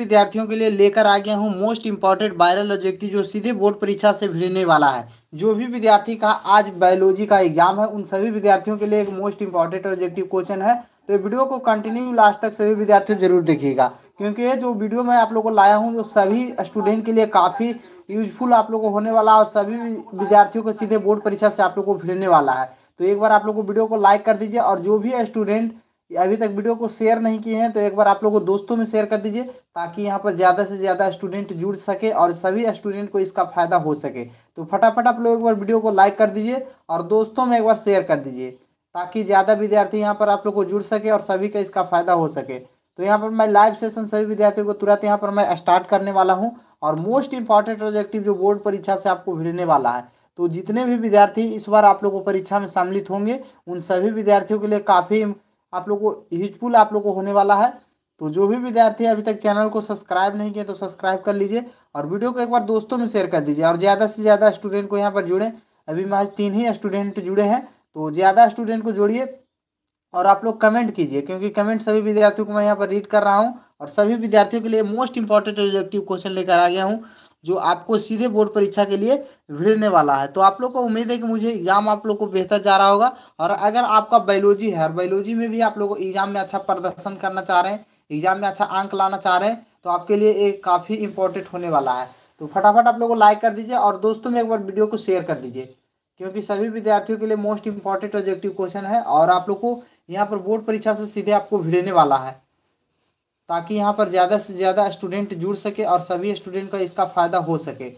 विद्यार्थियों के लिए लेकर आ गया हूँ मोस्ट इम्पॉर्टेंट वायरल ऑब्जेक्टिव जो सीधे बोर्ड परीक्षा से भिड़ने वाला है जो भी विद्यार्थी का आज बायोलॉजी का एग्जाम है उन सभी विद्यार्थियों के लिए एक मोस्ट इम्पॉर्टेंट ऑब्जेक्टिव क्वेश्चन है तो वीडियो को कंटिन्यू लास्ट तक सभी विद्यार्थियों जरूर देखिएगा क्योंकि ये जो वीडियो मैं आप लोग को लाया हूँ जो सभी स्टूडेंट के लिए काफ़ी यूजफुल आप लोग को होने वाला और सभी विद्यार्थियों को सीधे बोर्ड परीक्षा से आप लोग को भिड़ने वाला है तो एक बार आप लोग को वीडियो को लाइक कर दीजिए और जो भी स्टूडेंट अभी तक वीडियो को शेयर नहीं किए हैं तो एक बार आप लोगों को दोस्तों में शेयर कर दीजिए ताकि यहाँ पर ज़्यादा से ज़्यादा स्टूडेंट जुड़ सके और सभी स्टूडेंट को इसका फ़ायदा हो सके तो फटाफट आप लोग एक बार वीडियो को लाइक कर दीजिए और दोस्तों में एक बार शेयर कर दीजिए ताकि ज़्यादा विद्यार्थी यहाँ पर आप लोग को जुड़ सके और सभी का इसका फ़ायदा हो सके तो यहाँ पर मैं लाइव सेशन सभी विद्यार्थियों को तुरंत यहाँ पर मैं स्टार्ट करने वाला हूँ और मोस्ट इंपॉर्टेंट ऑब्जेक्टिव जो बोर्ड परीक्षा से आपको भिड़ने वाला है तो जितने भी विद्यार्थी इस बार आप लोगों को परीक्षा में सम्मिलित होंगे उन सभी विद्यार्थियों के लिए काफ़ी आप लोग को यूजफुल आप लोग को होने वाला है तो जो भी विद्यार्थी अभी तक चैनल को सब्सक्राइब नहीं किए तो सब्सक्राइब कर लीजिए और वीडियो को एक बार दोस्तों में शेयर कर दीजिए और ज़्यादा से ज़्यादा स्टूडेंट को यहाँ पर जुड़ें अभी मैं तीन ही स्टूडेंट जुड़े हैं तो ज़्यादा स्टूडेंट को जोड़िए और आप लोग कमेंट कीजिए क्योंकि कमेंट सभी विद्यार्थियों को मैं यहाँ पर रीड कर रहा हूँ और सभी विद्यार्थियों के लिए मोस्ट इंपॉर्टेंट ऑब्जेक्टिव क्वेश्चन लेकर आ गया हूँ जो आपको सीधे बोर्ड परीक्षा के लिए भिड़ने वाला है तो आप लोग को उम्मीद है कि मुझे एग्जाम आप लोग को बेहतर जा रहा होगा और अगर आपका बायोलॉजी है और बायोलॉजी में भी आप लोग एग्जाम में अच्छा प्रदर्शन करना चाह रहे हैं एग्जाम में अच्छा अंक लाना चाह रहे हैं तो आपके लिए एक काफ़ी इंपॉर्टेंट होने वाला है तो फटाफट आप लोग को लाइक कर दीजिए और दोस्तों में एक बार वीडियो को शेयर कर दीजिए क्योंकि सभी विद्यार्थियों के लिए मोस्ट इंपॉर्टेंट ऑब्जेक्टिव क्वेश्चन है और आप लोग को यहाँ पर बोर्ड परीक्षा से सीधे आपको भिड़ने वाला है ताकि यहाँ पर ज़्यादा से ज़्यादा स्टूडेंट जुड़ सके और सभी स्टूडेंट का इसका फ़ायदा हो सके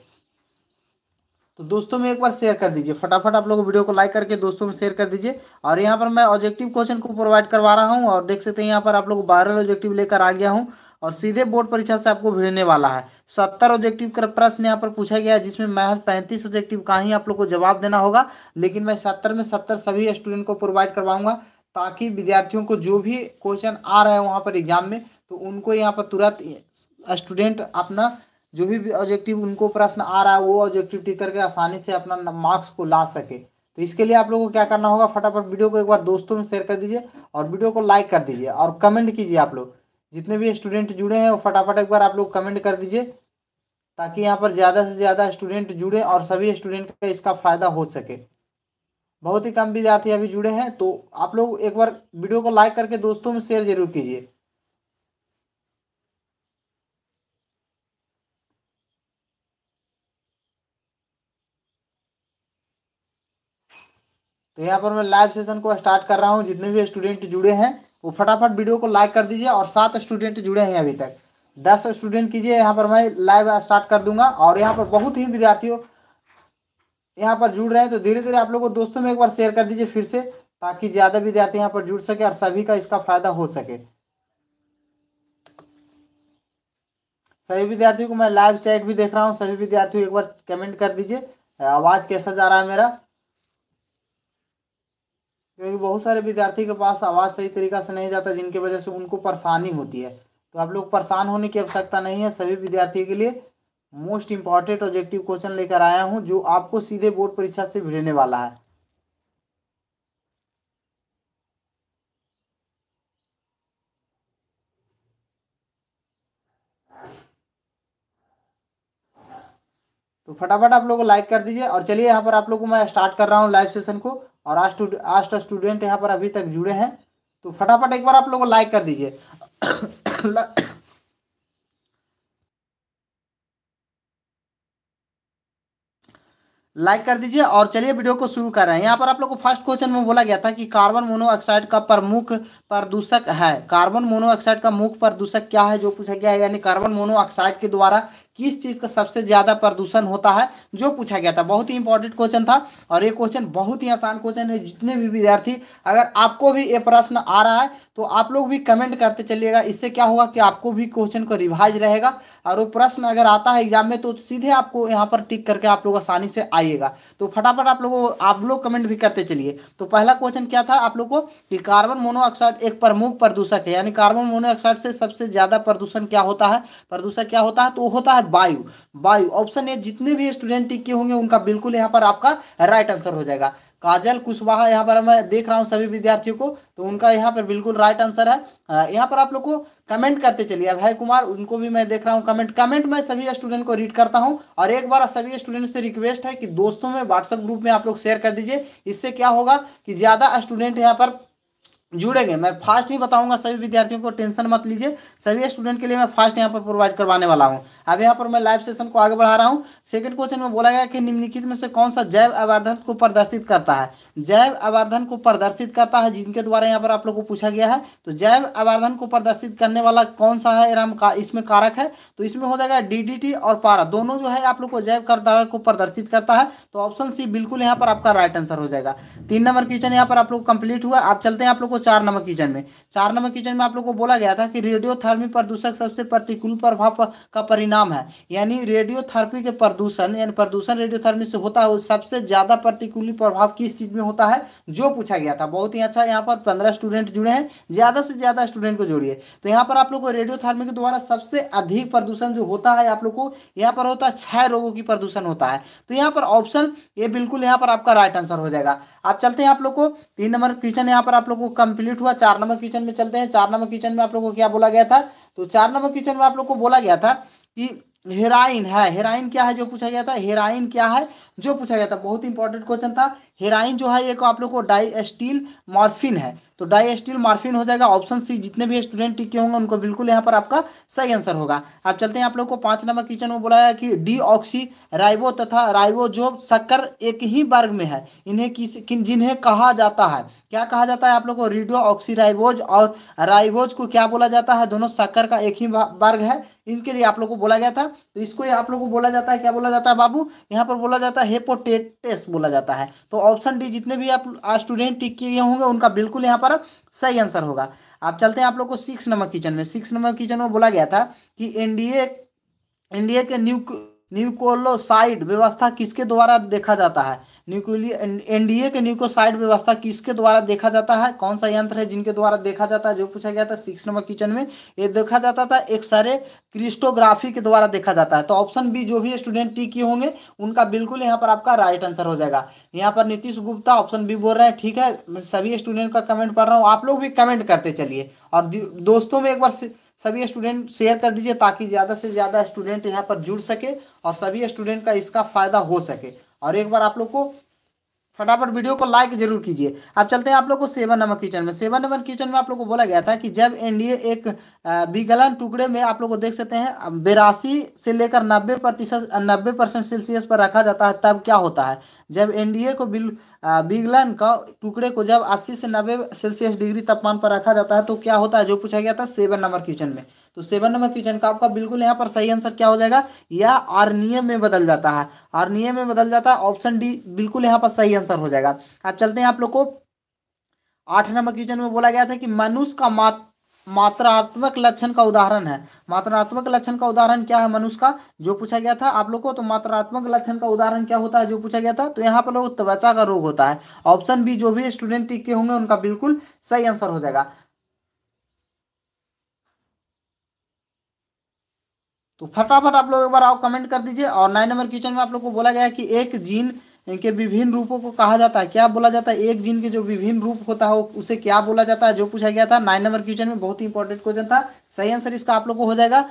तो दोस्तों में एक बार शेयर कर दीजिए फटाफट आप लोग वीडियो को लाइक करके दोस्तों में शेयर कर दीजिए और यहाँ पर मैं ऑब्जेक्टिव क्वेश्चन को प्रोवाइड करवा रहा हूँ और देख सकते हैं यहाँ पर आप लोग बारह ऑब्जेक्टिव लेकर आ गया हूँ और सीधे बोर्ड परीक्षा से आपको भिड़ने वाला है सत्तर ऑब्जेक्टिव का प्रश्न यहाँ पर पूछा गया है जिसमें महज पैंतीस ऑब्जेक्टिव का ही आप लोग को जवाब देना होगा लेकिन मैं सत्तर में सत्तर सभी स्टूडेंट को प्रोवाइड करवाऊंगा ताकि विद्यार्थियों को जो भी क्वेश्चन आ रहा है वहाँ पर एग्जाम में तो उनको यहाँ पर तुरंत स्टूडेंट अपना जो भी ऑब्जेक्टिव उनको प्रश्न आ रहा है वो ऑब्जेक्टिव टिक करके आसानी से अपना मार्क्स को ला सके तो इसके लिए आप लोगों को क्या करना होगा फटाफट वीडियो को एक बार दोस्तों में शेयर कर दीजिए और वीडियो को लाइक कर दीजिए और कमेंट कीजिए आप लोग जितने भी स्टूडेंट जुड़े हैं वो फटाफट एक बार आप लोग कमेंट कर दीजिए ताकि यहाँ पर ज़्यादा से ज़्यादा स्टूडेंट जुड़े और सभी स्टूडेंट का इसका फ़ायदा हो सके बहुत ही कम विद्यार्थी अभी जुड़े हैं तो आप लोग एक बार वीडियो को लाइक करके दोस्तों में शेयर जरूर कीजिए तो यहाँ पर मैं लाइव सेशन को स्टार्ट कर रहा हूँ जितने भी स्टूडेंट जुड़े हैं वो फटाफट वीडियो को लाइक कर दीजिए और सात स्टूडेंट जुड़े हैं अभी तक दस स्टूडेंट कीजिए यहाँ पर मैं लाइव स्टार्ट कर दूंगा और यहाँ पर बहुत ही विद्यार्थियों यहाँ पर जुड़ रहे हैं तो धीरे धीरे आप लोगों को दोस्तों में एक बार शेयर कर दीजिए फिर से ताकि ज़्यादा विद्यार्थी यहाँ पर जुड़ सके और सभी का इसका फायदा हो सके सभी विद्यार्थियों को मैं लाइव चैट भी देख रहा हूँ सभी विद्यार्थियों एक बार कमेंट कर दीजिए आवाज़ कैसा जा रहा है मेरा क्योंकि बहुत सारे विद्यार्थी के पास आवाज़ सही तरीका से नहीं जाता जिनकी वजह से उनको परेशानी होती है तो आप लोग परेशान होने की आवश्यकता नहीं है सभी विद्यार्थियों के लिए मोस्ट इम्पॉर्टेंट ऑब्जेक्टिव क्वेश्चन लेकर आया हूँ जो आपको सीधे बोर्ड परीक्षा से भिड़ने वाला है तो फटाफट आप लोग लाइक कर दीजिए और चलिए यहाँ पर आप लोग को मैं स्टार्ट कर रहा हूँ लाइव सेशन को और आस्ट स्टूडेंट यहाँ पर अभी तक जुड़े हैं तो फटाफट एक बार आप लोग लाइक कर दीजिए लाइक कर दीजिए और चलिए वीडियो को शुरू कर रहे हैं यहाँ पर आप लोग को फर्स्ट क्वेश्चन में बोला गया था कि कार्बन मोनोऑक्साइड का प्रमुख प्रदूषक है कार्बन मोनोऑक्साइड का मुख्य प्रदूषक क्या है जो पूछा गया है यानी कार्बन मोनोऑक्साइड के द्वारा किस चीज़ का सबसे ज़्यादा प्रदूषण होता है जो पूछा गया था बहुत ही इंपॉर्टेंट क्वेश्चन था और ये क्वेश्चन बहुत ही आसान क्वेश्चन है जितने भी विद्यार्थी अगर आपको भी ये प्रश्न आ रहा है तो आप लोग भी कमेंट करते चलिएगा इससे क्या होगा कि आपको भी क्वेश्चन को रिवाइज रहेगा और वो प्रश्न अगर आता है एग्जाम में तो सीधे आपको यहाँ पर टिक करके आप लोग आसानी से आइएगा तो फटाफट आप लोगों आप लोग कमेंट भी करते चलिए तो पहला क्वेश्चन क्या था आप लोग को कि कार्बन मोनोऑक्साइड एक प्रमुख प्रदूषक है यानी कार्बन मोनोऑक्साइड से सबसे ज़्यादा प्रदूषण क्या होता है प्रदूषण क्या होता है तो होता है वायु वायु ऑप्शन ए जितने भी स्टूडेंट टिक किए होंगे उनका बिल्कुल यहाँ पर आपका राइट आंसर हो जाएगा काजल कुशवाहा यहाँ पर मैं देख रहा हूँ सभी विद्यार्थियों को तो उनका यहाँ पर बिल्कुल राइट आंसर है यहाँ पर आप लोग को कमेंट करते चलिए अभय कुमार उनको भी मैं देख रहा हूँ कमेंट कमेंट मैं सभी स्टूडेंट को रीड करता हूँ और एक बार सभी स्टूडेंट से रिक्वेस्ट है कि दोस्तों में व्हाट्सएप ग्रुप में आप लोग शेयर कर दीजिए इससे क्या होगा कि ज़्यादा स्टूडेंट यहाँ पर जुड़ेंगे मैं फास्ट ही बताऊंगा सभी विद्यार्थियों को टेंशन मत लीजिए सभी स्टूडेंट के लिए मैं फास्ट यहाँ पर प्रोवाइड करवाने वाला हूँ अब यहाँ पर मैं लाइव सेशन को आगे बढ़ा रहा हूँ सेकंड क्वेश्चन में बोला गया कि निम्नलिखित में से कौन सा जैव अवर्धन को प्रदर्शित करता है जैव अवर्धन को प्रदर्शित करता है जिनके द्वारा यहाँ पर आप लोग को पूछा गया है तो जैव अवर्धन को प्रदर्शित करने वाला कौन सा है का इसमें कारक है तो इसमें हो जाएगा डी और पारा दोनों जो है आप लोग को जैव कारक को प्रदर्शित करता है तो ऑप्शन सी बिल्कुल यहाँ पर आपका राइट आंसर हो जाएगा तीन नंबर क्वेश्चन यहाँ पर आप लोग कंप्लीट हुआ आप चलते हैं आप लोग को चार नंबर क्वेश्चन में चार नंबर क्वेश्चन में आप लोग को बोला गया था कि रेडियोथर्मी प्रदूषक सबसे प्रतिकूल प्रभाव का परिणाम है यानी रेडियोथेरेपी के प्रदूषण यानी प्रदूषण रेडियोथर्मी से होता है सबसे ज्यादा प्रतिकूल प्रभाव किस चीज में होता है जो पूछा गया था बहुत ही अच्छा यहाँ पर पंद्रह स्टूडेंट जुड़े हैं ज्यादा से ज्यादा स्टूडेंट को जोड़िए तो यहाँ पर आप लोग को रेडियोथर्मी के द्वारा सबसे अधिक प्रदूषण जो होता है आप लोग को यहाँ पर होता है छह रोगों की प्रदूषण होता है तो यहाँ पर ऑप्शन ये बिल्कुल यहाँ पर आपका राइट आंसर हो जाएगा आप चलते हैं आप लोग को तीन नंबर क्वेश्चन यहाँ पर आप लोग को कंप्लीट हुआ चार नंबर क्वेश्चन में चलते हैं चार नंबर क्वेश्चन में आप लोग को क्या बोला गया था तो चार नंबर क्वेश्चन में आप लोग को बोला गया था कि हेराइन है हेराइन क्या है जो पूछा गया था हेराइन क्या है जो पूछा गया था बहुत इंपॉर्टेंट क्वेश्चन था हेराइन जो है एक आप लोग को डाई स्टील मॉर्फिन है तो डाई मार्फिन हो जाएगा ऑप्शन सी जितने भी स्टूडेंट टिके होंगे उनको बिल्कुल यहाँ पर आपका सही आंसर होगा आप चलते हैं आप लोग को पांच नंबर क्वेश्चन में बोला है कि डी ऑक्सी राइबो तथा जो शक्कर एक ही वर्ग में है इन्हें किस किन जिन्हें कहा जाता है क्या कहा जाता है आप लोग को रिडो ऑक्सीराइबोज और राइबोज को क्या बोला जाता है दोनों शक्कर का एक ही वर्ग है इनके लिए आप लोग को बोला गया था तो इसको आप लोग को बोला जाता है क्या बोला जाता है बाबू यहाँ पर बोला जाता है हेपोटेटस बोला जाता है तो ऑप्शन डी जितने भी आप स्टूडेंट टिक किए होंगे उनका बिल्कुल यहाँ पर पर सही आंसर होगा आप चलते हैं आप लोग को सिक्स नंबर क्वेश्चन में सिक्स नंबर क्वेश्चन में बोला गया था कि एनडीए एनडीए के न्यू न्यूकोलोसाइड व्यवस्था किसके द्वारा देखा जाता है न्यूक्लियर एनडीए के न्यूकोसाइड व्यवस्था किसके द्वारा देखा जाता है कौन सा यंत्र है जिनके द्वारा देखा जाता है जो पूछा गया था सिक्स नंबर क्वेश्चन में ये देखा जाता था एक सारे क्रिस्टोग्राफी के द्वारा देखा जाता है तो ऑप्शन बी जो भी स्टूडेंट टी किए होंगे उनका बिल्कुल यहाँ पर आपका राइट आंसर हो जाएगा यहाँ पर नीतीश गुप्ता ऑप्शन बी बोल रहे हैं ठीक है सभी स्टूडेंट का कमेंट पढ़ रहा हूँ आप लोग भी कमेंट करते चलिए और दोस्तों में एक बार सभी स्टूडेंट शेयर कर दीजिए ताकि ज़्यादा से ज़्यादा स्टूडेंट यहाँ पर जुड़ सके और सभी स्टूडेंट का इसका फायदा हो सके और एक बार आप लोग को फटाफट वीडियो को लाइक जरूर कीजिए अब चलते हैं आप लोग को सेवन नंबर किचन में सेवन नंबर किचन में आप लोग को बोला गया था कि जब एनडीए एक विगलन टुकड़े में आप लोग को देख सकते हैं बेरासी से लेकर नब्बे प्रतिशत नब्बे परसेंट सेल्सियस पर रखा जाता है तब क्या होता है जब एनडीए को बिल विगलन का टुकड़े को जब अस्सी से नब्बे सेल्सियस डिग्री तापमान पर रखा जाता है तो क्या होता है जो पूछा गया था सेवन नंबर क्वेश्चन में तो सेवन नंबर क्वेश्चन का आपका बिल्कुल यहाँ पर सही आंसर क्या हो जाएगा या आर्नियम में बदल जाता है आर्नियम में बदल जाता है ऑप्शन डी बिल्कुल यहाँ पर सही आंसर हो जाएगा अब चलते हैं आप लोग को आठ नंबर क्वेश्चन में बोला गया था कि मनुष्य का मात मात्रात्मक लक्षण का उदाहरण है मात्रात्मक लक्षण का उदाहरण क्या है मनुष्य का जो पूछा गया था आप लोग को तो मात्रात्मक लक्षण का उदाहरण क्या होता है जो पूछा गया था तो यहाँ पर लोग त्वचा का रोग होता है ऑप्शन बी जो भी स्टूडेंट टिके होंगे उनका बिल्कुल सही आंसर हो जाएगा तो फटाफट आप लोग एक बार आओ कमेंट कर दीजिए और नाइन नंबर क्वेश्चन में आप लोग को बोला गया है कि एक जीन के विभिन्न रूपों को कहा जाता है क्या बोला जाता है एक जीन के जो विभिन्न रूप होता है उसे क्या बोला जाता है जो पूछा गया था नाइन नंबर क्वेश्चन में बहुत ही इंपॉर्टेंट क्वेश्चन था सही आंसर इसका आप लोग को हो जाएगा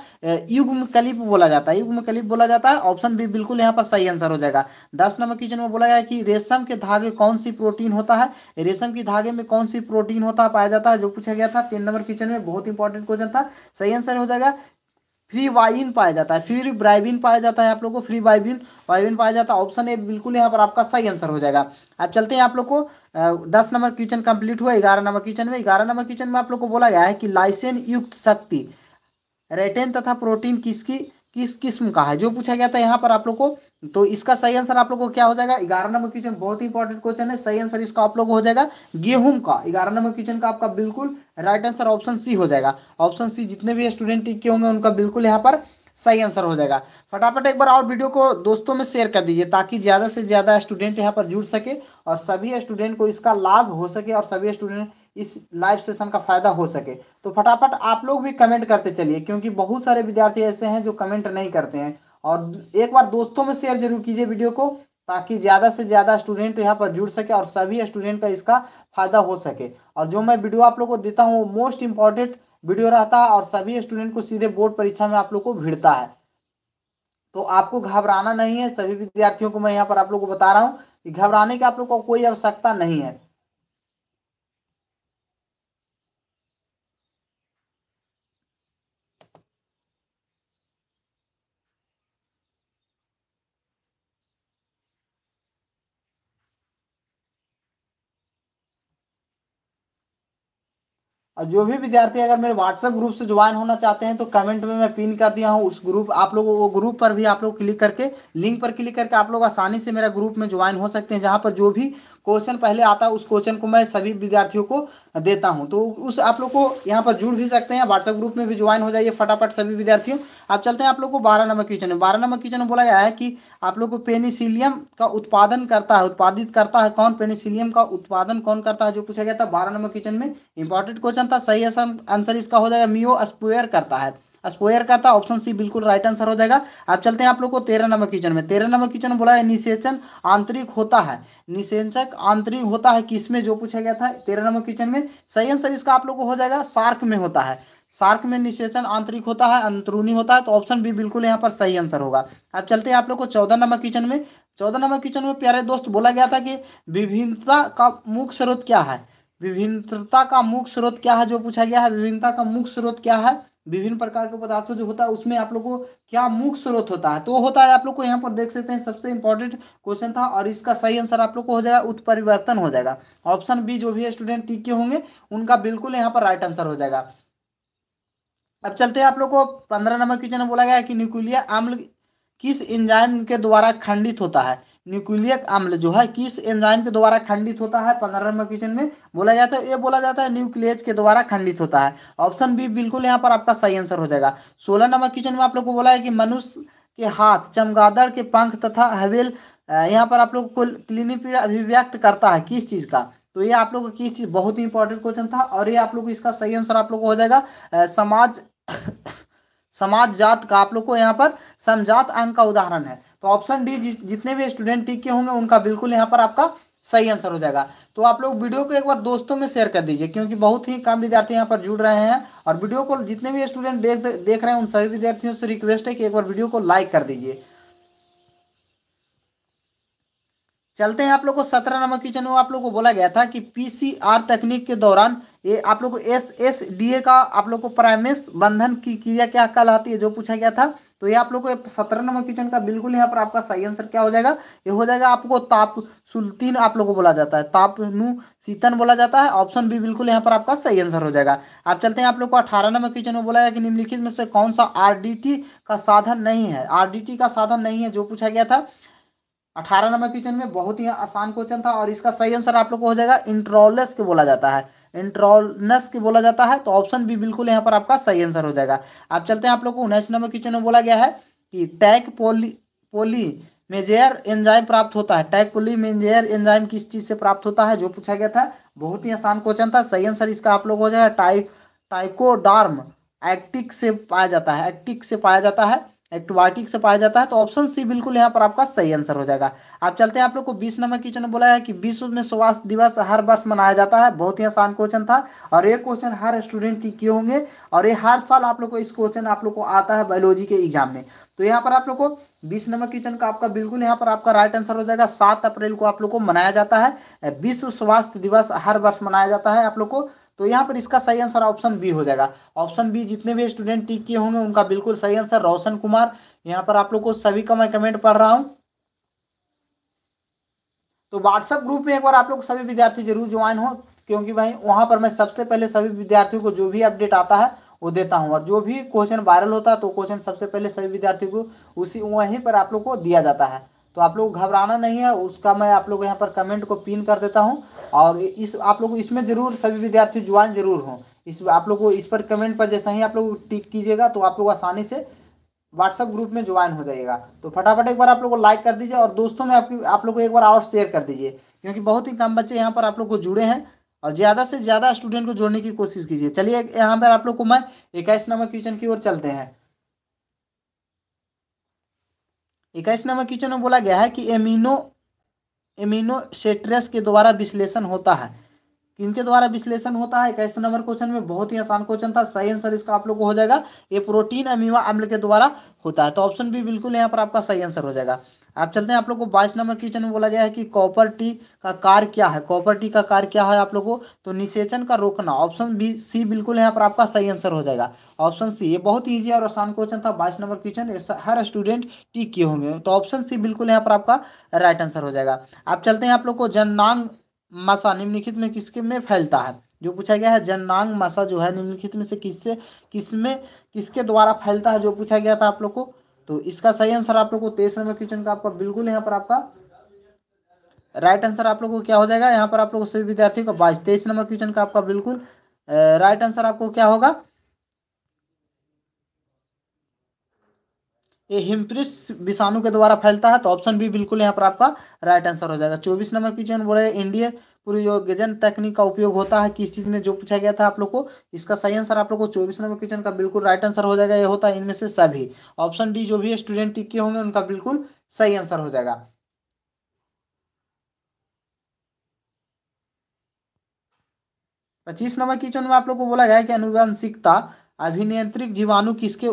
युग्म कलिप बोला जाता है युग्म कलिप बोला जाता है ऑप्शन बी बिल्कुल यहाँ पर सही आंसर हो जाएगा दस नंबर क्वेश्चन में बोला गया कि रेशम के धागे कौन सी प्रोटीन होता है रेशम के धागे में कौन सी प्रोटीन होता पाया जाता है जो पूछा गया था तीन नंबर क्वेश्चन में बहुत इंपॉर्टेंट क्वेश्चन था सही आंसर हो जाएगा फ्री वाइन पाया जाता है फ्री ब्राइबिन पाया जाता है आप लोग को फ्री वाइबिन वाइबिन पाया जाता है ऑप्शन ए बिल्कुल यहाँ पर आपका सही आंसर हो जाएगा अब चलते हैं आप लोग को दस नंबर क्वेश्चन कंप्लीट हुआ ग्यारह नंबर क्वेश्चन में ग्यारह नंबर क्वेश्चन में आप लोग को बोला गया है कि लाइसेन युक्त शक्ति रेटेन तथा प्रोटीन किसकी किस किस्म का है जो पूछा गया था यहाँ पर आप लोग को तो इसका सही आंसर आप लोग को क्या हो जाएगा ग्यारह नंबर क्वेश्चन बहुत ही इंपॉर्टेंट क्वेश्चन है सही आंसर इसका आप लोग हो जाएगा गेहूं का ग्यारह नंबर क्वेश्चन का आपका बिल्कुल राइट आंसर ऑप्शन सी हो जाएगा ऑप्शन सी जितने भी स्टूडेंट टिक के होंगे उनका बिल्कुल यहाँ पर सही आंसर हो जाएगा फटाफट एक बार और वीडियो को दोस्तों में शेयर कर दीजिए ताकि ज़्यादा से ज़्यादा स्टूडेंट यहाँ पर जुड़ सके और सभी स्टूडेंट को इसका लाभ हो सके और सभी स्टूडेंट इस लाइव सेशन का फायदा हो सके तो फटाफट आप लोग भी कमेंट करते चलिए क्योंकि बहुत सारे विद्यार्थी ऐसे हैं जो कमेंट नहीं करते हैं और एक बार दोस्तों में शेयर जरूर कीजिए वीडियो को ताकि ज़्यादा से ज़्यादा स्टूडेंट यहाँ पर जुड़ सके और सभी स्टूडेंट का इसका फायदा हो सके और जो मैं वीडियो आप लोग को देता हूँ वो मोस्ट इम्पॉर्टेंट वीडियो रहता है और सभी स्टूडेंट को सीधे बोर्ड परीक्षा में आप लोग को भिड़ता है तो आपको घबराना नहीं है सभी विद्यार्थियों को मैं यहाँ पर आप लोग को बता रहा हूँ कि घबराने की आप लोग को कोई आवश्यकता नहीं है और जो भी विद्यार्थी अगर मेरे व्हाट्सएप ग्रुप से ज्वाइन होना चाहते हैं तो कमेंट में मैं पिन कर दिया हूँ उस ग्रुप आप लोगों वो ग्रुप पर भी आप लोग क्लिक करके लिंक पर क्लिक करके आप लोग आसानी से मेरा ग्रुप में ज्वाइन हो सकते हैं जहाँ पर जो भी क्वेश्चन पहले आता है उस क्वेश्चन को मैं सभी विद्यार्थियों को देता हूं तो उस आप लोग को यहाँ पर जुड़ भी सकते हैं व्हाट्सएप ग्रुप में भी ज्वाइन हो जाइए फटाफट सभी विद्यार्थियों आप चलते हैं आप लोग को बारह नंबर क्वेश्चन में बारह नंबर क्वेश्चन में बोला गया है कि आप लोग को पेनिसिलियम का उत्पादन करता है उत्पादित करता है कौन पेनिसिलियम का उत्पादन कौन करता है जो पूछा गया था बारह नंबर क्वेश्चन में इंपॉर्टेंट क्वेश्चन था सही आंसर इसका हो जाएगा मियो स्पोयर करता है स्क्वायर का था ऑप्शन सी बिल्कुल राइट आंसर हो जाएगा अब चलते हैं आप लोग को तेरह नंबर क्वेश्चन में तेरह नंबर क्वेश्चन बोला है निषेचन आंतरिक होता है निषेचक आंतरिक होता है किसमें जो पूछा गया था तेरह नंबर क्वेश्चन में सही आंसर इसका आप लोग को हो जाएगा सार्क में होता है सार्क में निषेचन आंतरिक होता है अंतरूनी होता है तो ऑप्शन बी बिल्कुल यहाँ पर सही आंसर होगा अब चलते हैं आप लोग को चौदह नंबर क्वेश्चन में चौदह नंबर क्वेश्चन में प्यारे दोस्त बोला गया था कि विभिन्नता का मुख्य स्रोत क्या है विभिन्नता का मुख्य स्रोत क्या है जो पूछा गया है विभिन्नता का मुख्य स्रोत क्या है विभिन्न प्रकार के पदार्थों जो होता है उसमें आप लोग को क्या मुख्य स्रोत होता है तो होता है आप लोग को यहाँ पर देख सकते हैं सबसे इंपॉर्टेंट क्वेश्चन था और इसका सही आंसर आप लोग को हो जाएगा उत्परिवर्तन हो जाएगा ऑप्शन बी जो भी स्टूडेंट के होंगे उनका बिल्कुल यहाँ पर राइट आंसर हो जाएगा अब चलते हैं आप लोग को पंद्रह नंबर क्वेश्चन में बोला गया है कि न्यूक्लिया अम्ल किस इंजाइम के द्वारा खंडित होता है न्यूक्लियक अम्ल जो है किस एंजाइम के द्वारा खंडित होता है नंबर क्वेश्चन में बोला जाता है ये बोला जाता है न्यूक्लियस के द्वारा खंडित होता है ऑप्शन बी बिल्कुल यहाँ पर आपका सही आंसर हो जाएगा सोलह नंबर क्वेश्चन में आप लोग को बोला है कि मनुष्य के हाथ चमगादड़ के पंख तथा हवेल यहाँ पर आप लोग को क्लिनिक अभिव्यक्त करता है किस चीज़ का तो ये आप लोग को किस चीज़ बहुत ही इंपॉर्टेंट क्वेश्चन था और ये आप लोग इसका सही आंसर आप लोग को हो जाएगा समाज समाज जात का आप लोग को यहाँ पर समझात अंग का उदाहरण है तो ऑप्शन डी जितने भी स्टूडेंट टिक के होंगे उनका बिल्कुल यहाँ पर आपका सही आंसर हो जाएगा तो आप लोग वीडियो को एक बार दोस्तों में शेयर कर दीजिए क्योंकि बहुत ही कम विद्यार्थी यहाँ पर जुड़ रहे हैं और वीडियो को जितने भी स्टूडेंट देख देख रहे हैं उन सभी विद्यार्थियों से रिक्वेस्ट है कि एक बार वीडियो को लाइक कर दीजिए चलते हैं आप लोग को सत्रह नंबर क्वेश्चन में आप लोग को बोला गया था कि पीसीआर तकनीक के दौरान ये आप लोग को एस एस डी ए का आप लोग को प्राइमेस बंधन की क्रिया क्या कहलाती है जो पूछा गया था तो ये आप लोग को सत्रह नंबर क्वेश्चन का बिल्कुल यहाँ पर आपका सही आंसर क्या हो जाएगा ये हो जाएगा आपको ताप सुल्तीन आप लोग को बोला जाता है ताप नु सीतन बोला जाता है ऑप्शन बी बिल्कुल यहाँ पर आपका सही आंसर हो जाएगा आप चलते हैं आप लोग को अठारह नंबर क्वेश्चन में बोला गया कि निम्नलिखित में से कौन सा आर का साधन नहीं है आर का साधन नहीं है जो पूछा गया था अठारह नंबर क्वेश्चन में बहुत ही आसान क्वेश्चन था और इसका सही आंसर आप लोग को हो जाएगा इंट्रोलस के बोला जाता है इंट्रोलस के बोला जाता है तो ऑप्शन भी बिल्कुल यहाँ पर आपका सही आंसर हो जाएगा आप चलते हैं आप लोग को उन्नीस नंबर क्वेश्चन में बोला गया है कि टैक पोली पोली मेजेयर एंजाइम प्राप्त होता है टैक पोली मेजेयर एंजाइम किस चीज़ से प्राप्त होता है जो पूछा गया था बहुत ही आसान क्वेश्चन था सही आंसर इसका आप लोग हो जाएगा टाइ टाइकोडार्म एक्टिक से पाया जाता है एक्टिक से पाया जाता है एक्टिवाटिक से पाया जाता है तो ऑप्शन सी बिल्कुल यहाँ पर आपका सही आंसर हो जाएगा आप चलते हैं आप लोग को बीस नंबर क्वेश्चन में बोला है कि विश्व में स्वास्थ्य दिवस हर वर्ष मनाया जाता है बहुत ही आसान क्वेश्चन था और ये क्वेश्चन हर स्टूडेंट की क्यों होंगे और ये हर साल आप लोग को इस क्वेश्चन आप लोग को आता है बायोलॉजी के एग्जाम में तो यहाँ पर आप लोग को बीस नंबर क्वेश्चन का आपका बिल्कुल यहाँ पर आपका राइट आंसर हो जाएगा सात अप्रैल को आप लोग को मनाया जाता है विश्व स्वास्थ्य दिवस हर वर्ष मनाया जाता है आप लोग को तो यहाँ पर इसका सही आंसर ऑप्शन बी हो जाएगा ऑप्शन बी जितने भी स्टूडेंट टिक किए होंगे उनका बिल्कुल सही आंसर रोशन कुमार यहाँ पर आप लोग को सभी का मैं कमेंट पढ़ रहा हूँ तो व्हाट्सएप ग्रुप में एक बार आप लोग सभी विद्यार्थी जरूर ज्वाइन हो क्योंकि भाई वहाँ पर मैं सबसे पहले सभी विद्यार्थियों को जो भी अपडेट आता है वो देता हूँ और जो भी क्वेश्चन वायरल होता है तो क्वेश्चन सबसे पहले सभी विद्यार्थियों को उसी वहीं पर आप लोग को दिया जाता है तो आप लोग घबराना नहीं है उसका मैं आप लोग यहाँ पर कमेंट को पिन कर देता हूँ और इस आप लोग इसमें ज़रूर सभी विद्यार्थी ज्वाइन जरूर हों इस आप लोग को इस पर कमेंट पर जैसे ही आप लोग टिक कीजिएगा तो आप लोग आसानी से व्हाट्सअप ग्रुप में ज्वाइन हो जाइएगा तो फटाफट एक बार आप लोग को लाइक कर दीजिए और दोस्तों में आपकी आप लोग को एक बार और शेयर कर दीजिए क्योंकि बहुत ही कम बच्चे यहाँ पर आप लोग को जुड़े हैं और ज़्यादा से ज़्यादा स्टूडेंट को जोड़ने की कोशिश कीजिए चलिए यहाँ पर आप लोग को मैं इक्कीस नंबर क्वेश्चन की ओर चलते हैं इक्कीस नंबर क्वेश्चन में बोला गया है कि एमिनो एमिनो सेट्रस के द्वारा विश्लेषण होता है किनके द्वारा विश्लेषण होता है कैसे नंबर क्वेश्चन में बहुत ही आसान क्वेश्चन था सही आंसर इसका आप लोग को हो जाएगा ये प्रोटीन अमीवा अम्ल के द्वारा होता है तो ऑप्शन भी बिल्कुल यहाँ पर आपका सही आंसर हो जाएगा आप चलते हैं आप लोग को बाईस नंबर क्वेश्चन में बोला गया है कि कॉपर टी का कार क्या है कॉपर टी का कार क्या है आप लोग को तो निषेचन का रोकना ऑप्शन बी सी बिल्कुल यहाँ पर आपका सही आंसर हो जाएगा ऑप्शन सी ये बहुत ईजी और आसान क्वेश्चन था बाईस नंबर क्वेश्चन हर स्टूडेंट टी किए होंगे तो ऑप्शन सी बिल्कुल यहाँ पर आपका राइट आंसर हो जाएगा आप चलते हैं आप लोग को जननांग मसा निम्नलिखित में किसके में फैलता है जो पूछा गया है जननांग मसा जो है निम्नलिखित में से किससे किसमें किसके द्वारा फैलता है जो पूछा गया था आप लोग को तो इसका सही आंसर आप लोग को तेईस नंबर क्वेश्चन का आपका बिल्कुल यहाँ पर आपका राइट आंसर आप लोग को क्या हो जाएगा यहाँ पर आप लोग सभी विद्यार्थियों का बाईस तेईस नंबर क्वेश्चन का आपका बिल्कुल राइट आंसर आपको क्या होगा ये हिमप्रिस विषाणु के द्वारा फैलता है तो ऑप्शन बी बिल्कुल यहाँ पर आपका राइट आंसर हो जाएगा चौबीस नंबर क्वेश्चन बोल रहे इंडिया पुरयोगजन तकनीक का उपयोग होता है किस चीज़ में जो पूछा गया था आप लोग को इसका सही आंसर आप लोग को चौबीस नंबर क्वेश्चन का बिल्कुल राइट आंसर हो जाएगा ये होता है इनमें से सभी ऑप्शन डी जो भी स्टूडेंट टिके होंगे उनका बिल्कुल सही आंसर हो जाएगा पच्चीस नंबर क्वेश्चन में आप लोग को बोला गया कि अनुवंशिकता अभिनियंत्रित जीवाणु किसके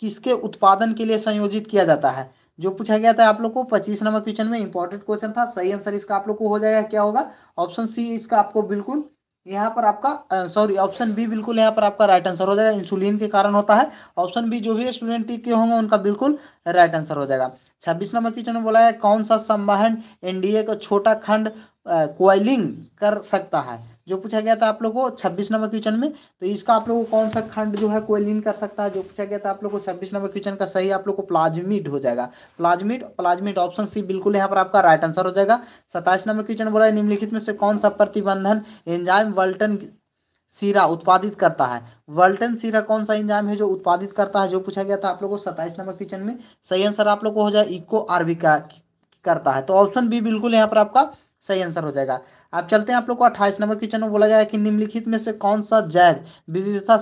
किसके उत्पादन के लिए संयोजित किया जाता है जो पूछा गया था आप लोग को पच्चीस नंबर क्वेश्चन में इंपॉर्टेंट क्वेश्चन था सही आंसर इसका आप लोग को हो जाएगा क्या होगा ऑप्शन सी इसका आपको बिल्कुल यहाँ पर आपका सॉरी ऑप्शन बी बिल्कुल यहाँ पर आपका राइट आंसर हो जाएगा इंसुलिन के कारण होता है ऑप्शन बी जो भी स्टूडेंट के होंगे उनका बिल्कुल राइट आंसर हो जाएगा छब्बीस नंबर क्वेश्चन में बोला है कौन सा संवाहन एनडीए का छोटा खंड क्वाइलिंग कर सकता है जो पूछा गया था आप लोगों को छब्बीस नंबर क्वेश्चन में तो इसका आप लोगों को कौन सा खंड जो है कोयलिन कर सकता है जो पूछा गया था आप लोगों को छब्बीस नंबर क्वेश्चन का सही आप लोग को प्लाज्मिट हो जाएगा प्लाज्मिट प्लाज्मिट ऑप्शन सी बिल्कुल यहाँ पर आपका राइट आंसर हो जाएगा सताइस नंबर क्वेश्चन बोला है निम्नलिखित में से कौन सा प्रतिबंधन एंजाइम वल्टन सीरा उत्पादित करता है वल्टन सीरा कौन सा इंजाम है जो उत्पादित करता है जो पूछा गया था आप लोग को सताइस नंबर क्वेश्चन में सही आंसर आप लोग को हो जाए इको आरबी करता है तो ऑप्शन बी बिल्कुल यहाँ पर आपका सही आंसर हो जाएगा अब चलते हैं आप लोग को अट्ठाईस नंबर क्वेश्चन में बोला गया है कि निम्नलिखित में से कौन सा जैव विविधता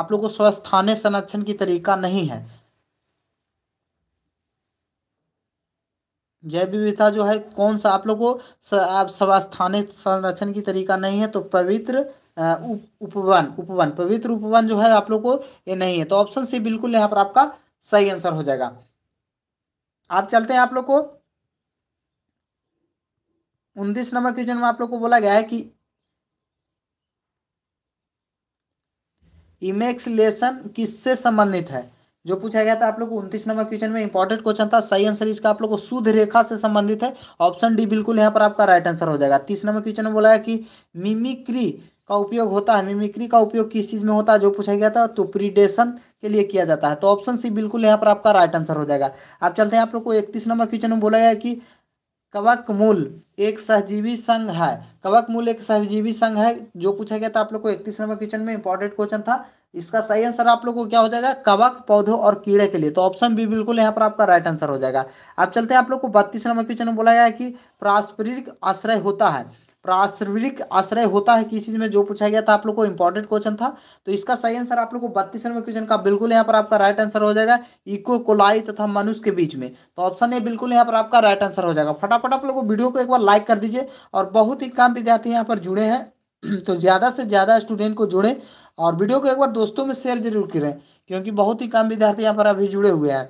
आप लोग को स्वस्थाने संरक्षण की तरीका नहीं है जैव विविधता जो है कौन सा आप लोग को स्वस्थाने संरक्षण की तरीका नहीं है तो पवित्र उप, उपवन उपवन पवित्र उपवन जो है आप लोग को ये नहीं है तो ऑप्शन सी बिल्कुल यहाँ पर आपका सही आंसर हो जाएगा आप चलते हैं आप लोग को उन्तीस नंबर क्वेश्चन में आप लोग को बोला गया है कि इमेक्सलेशन किससे संबंधित है जो पूछा गया था आप लोग को उनतीस नंबर क्वेश्चन में इंपॉर्टेंट क्वेश्चन था सही आंसर इसका आप लोग को शुद्ध रेखा से संबंधित है ऑप्शन डी बिल्कुल यहाँ पर आपका राइट आंसर हो जाएगा तीस नंबर क्वेश्चन में बोला है कि मिमिक्री का उपयोग होता है मिमिक्री का उपयोग किस चीज में होता है जो पूछा गया था तो प्रीडेशन के लिए किया जाता है तो ऑप्शन सी बिल्कुल यहाँ पर आपका राइट आंसर हो जाएगा आप चलते हैं आप लोग को इकतीस नंबर क्वेश्चन में बोला गया कि कवक मूल एक सहजीवी संघ है कवक मूल एक सहजीवी संघ है जो पूछा गया था आप लोग को इकतीस नंबर क्वेश्चन में इंपॉर्टेंट क्वेश्चन था इसका सही आंसर आप लोग को क्या हो जाएगा कवक पौधों और कीड़े के लिए तो ऑप्शन बी बिल्कुल यहाँ पर आपका राइट आंसर हो जाएगा अब चलते हैं आप लोग को बत्तीस नंबर क्वेश्चन में बोला गया कि पारस्परिक आश्रय होता है प्रासविक आश्रय होता है किस चीज में जो पूछा गया था आप लोग को इंपॉर्टेंट क्वेश्चन था तो इसका सही आंसर आप लोग को बत्तीस नंबर क्वेश्चन का बिल्कुल यहाँ पर आपका राइट आंसर हो जाएगा इको कोलाई तथा मनुष्य के बीच में तो ऑप्शन ए बिल्कुल यहाँ पर आपका राइट आंसर हो जाएगा फटाफट आप लोग वीडियो को एक बार लाइक कर दीजिए और बहुत ही कम विद्यार्थी यहाँ पर जुड़े हैं तो ज़्यादा से ज़्यादा स्टूडेंट को जुड़े और वीडियो को एक बार दोस्तों में शेयर जरूर करें क्योंकि बहुत ही कम विद्यार्थी यहाँ पर अभी जुड़े हुए हैं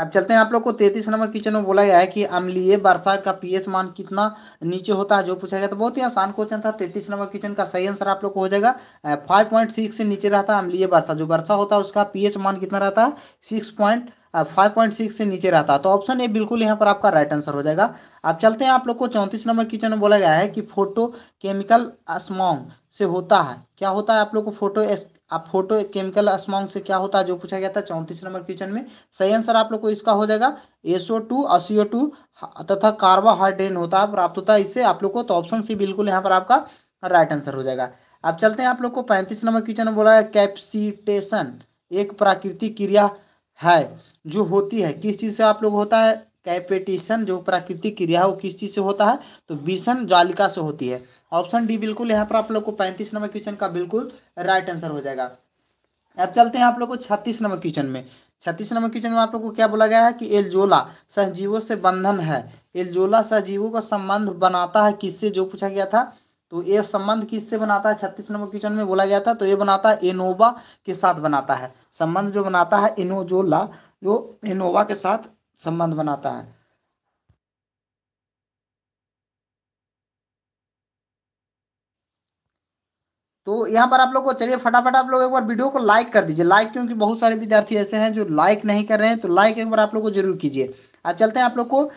अब चलते हैं आप लोग को तैतीस नंबर क्वेश्चन में बोला गया है कि अम्लीय वर्षा का पीएच मान कितना नीचे होता है जो पूछा गया तो बहुत ही आसान क्वेश्चन था तैतीस नंबर क्वेश्चन का सही आंसर आप लोग को हो जाएगा फाइव पॉइंट सिक्स से नीचे रहता है अम्लीय वर्षा जो वर्षा होता है उसका पीएच मान कितना रहता है six point five point six से नीचे रहता है तो ऑप्शन ए बिल्कुल यहाँ पर आपका राइट आंसर हो जाएगा अब चलते हैं आप लोग को चौंतीस नंबर क्वेश्चन में बोला गया है कि फोटो केमिकल असमोंग से होता है क्या होता है आप लोग को फोटो आप फोटो केमिकल अस्मॉन्ग से क्या होता है जो पूछा गया था चौंतीस नंबर क्वेश्चन में सही आंसर आप लोग को इसका हो जाएगा एसओ टू असीओ टू तथा कार्बोहाइड्रेन होता है प्राप्त होता है इससे आप लोग को तो ऑप्शन सी बिल्कुल यहाँ पर आपका राइट आंसर हो जाएगा अब चलते हैं आप लोग को पैंतीस नंबर क्वेश्चन में बोला है कैप्सिटेशन एक प्राकृतिक क्रिया है जो होती है किस चीज़ से आप लोग होता है कैपेटिशन जो प्राकृतिक क्रिया है वो किस चीज़ से होता है तो विषण जालिका से होती है ऑप्शन डी बिल्कुल यहाँ पर आप लोग को पैंतीस नंबर क्वेश्चन का बिल्कुल राइट आंसर हो जाएगा अब चलते हैं आप लोग को छत्तीस नंबर क्वेश्चन में छत्तीस नंबर क्वेश्चन में आप लोग को क्या बोला गया है कि एलजोला सहजीवों से बंधन है एलजोला सहजीवों का संबंध बनाता है किससे जो पूछा गया था तो ये संबंध किससे बनाता है छत्तीस नंबर क्वेश्चन में बोला गया था तो ये बनाता है एनोवा के साथ बनाता है संबंध जो बनाता है इनोजोला जो एनोवा के साथ संबंध बनाता है तो यहाँ पर आप लोग को चलिए फटाफट आप लोग एक बार वीडियो को लाइक कर दीजिए लाइक क्योंकि बहुत सारे विद्यार्थी ऐसे हैं जो लाइक नहीं कर रहे हैं तो लाइक एक बार आप लोग को जरूर कीजिए अब चलते हैं आप लोग को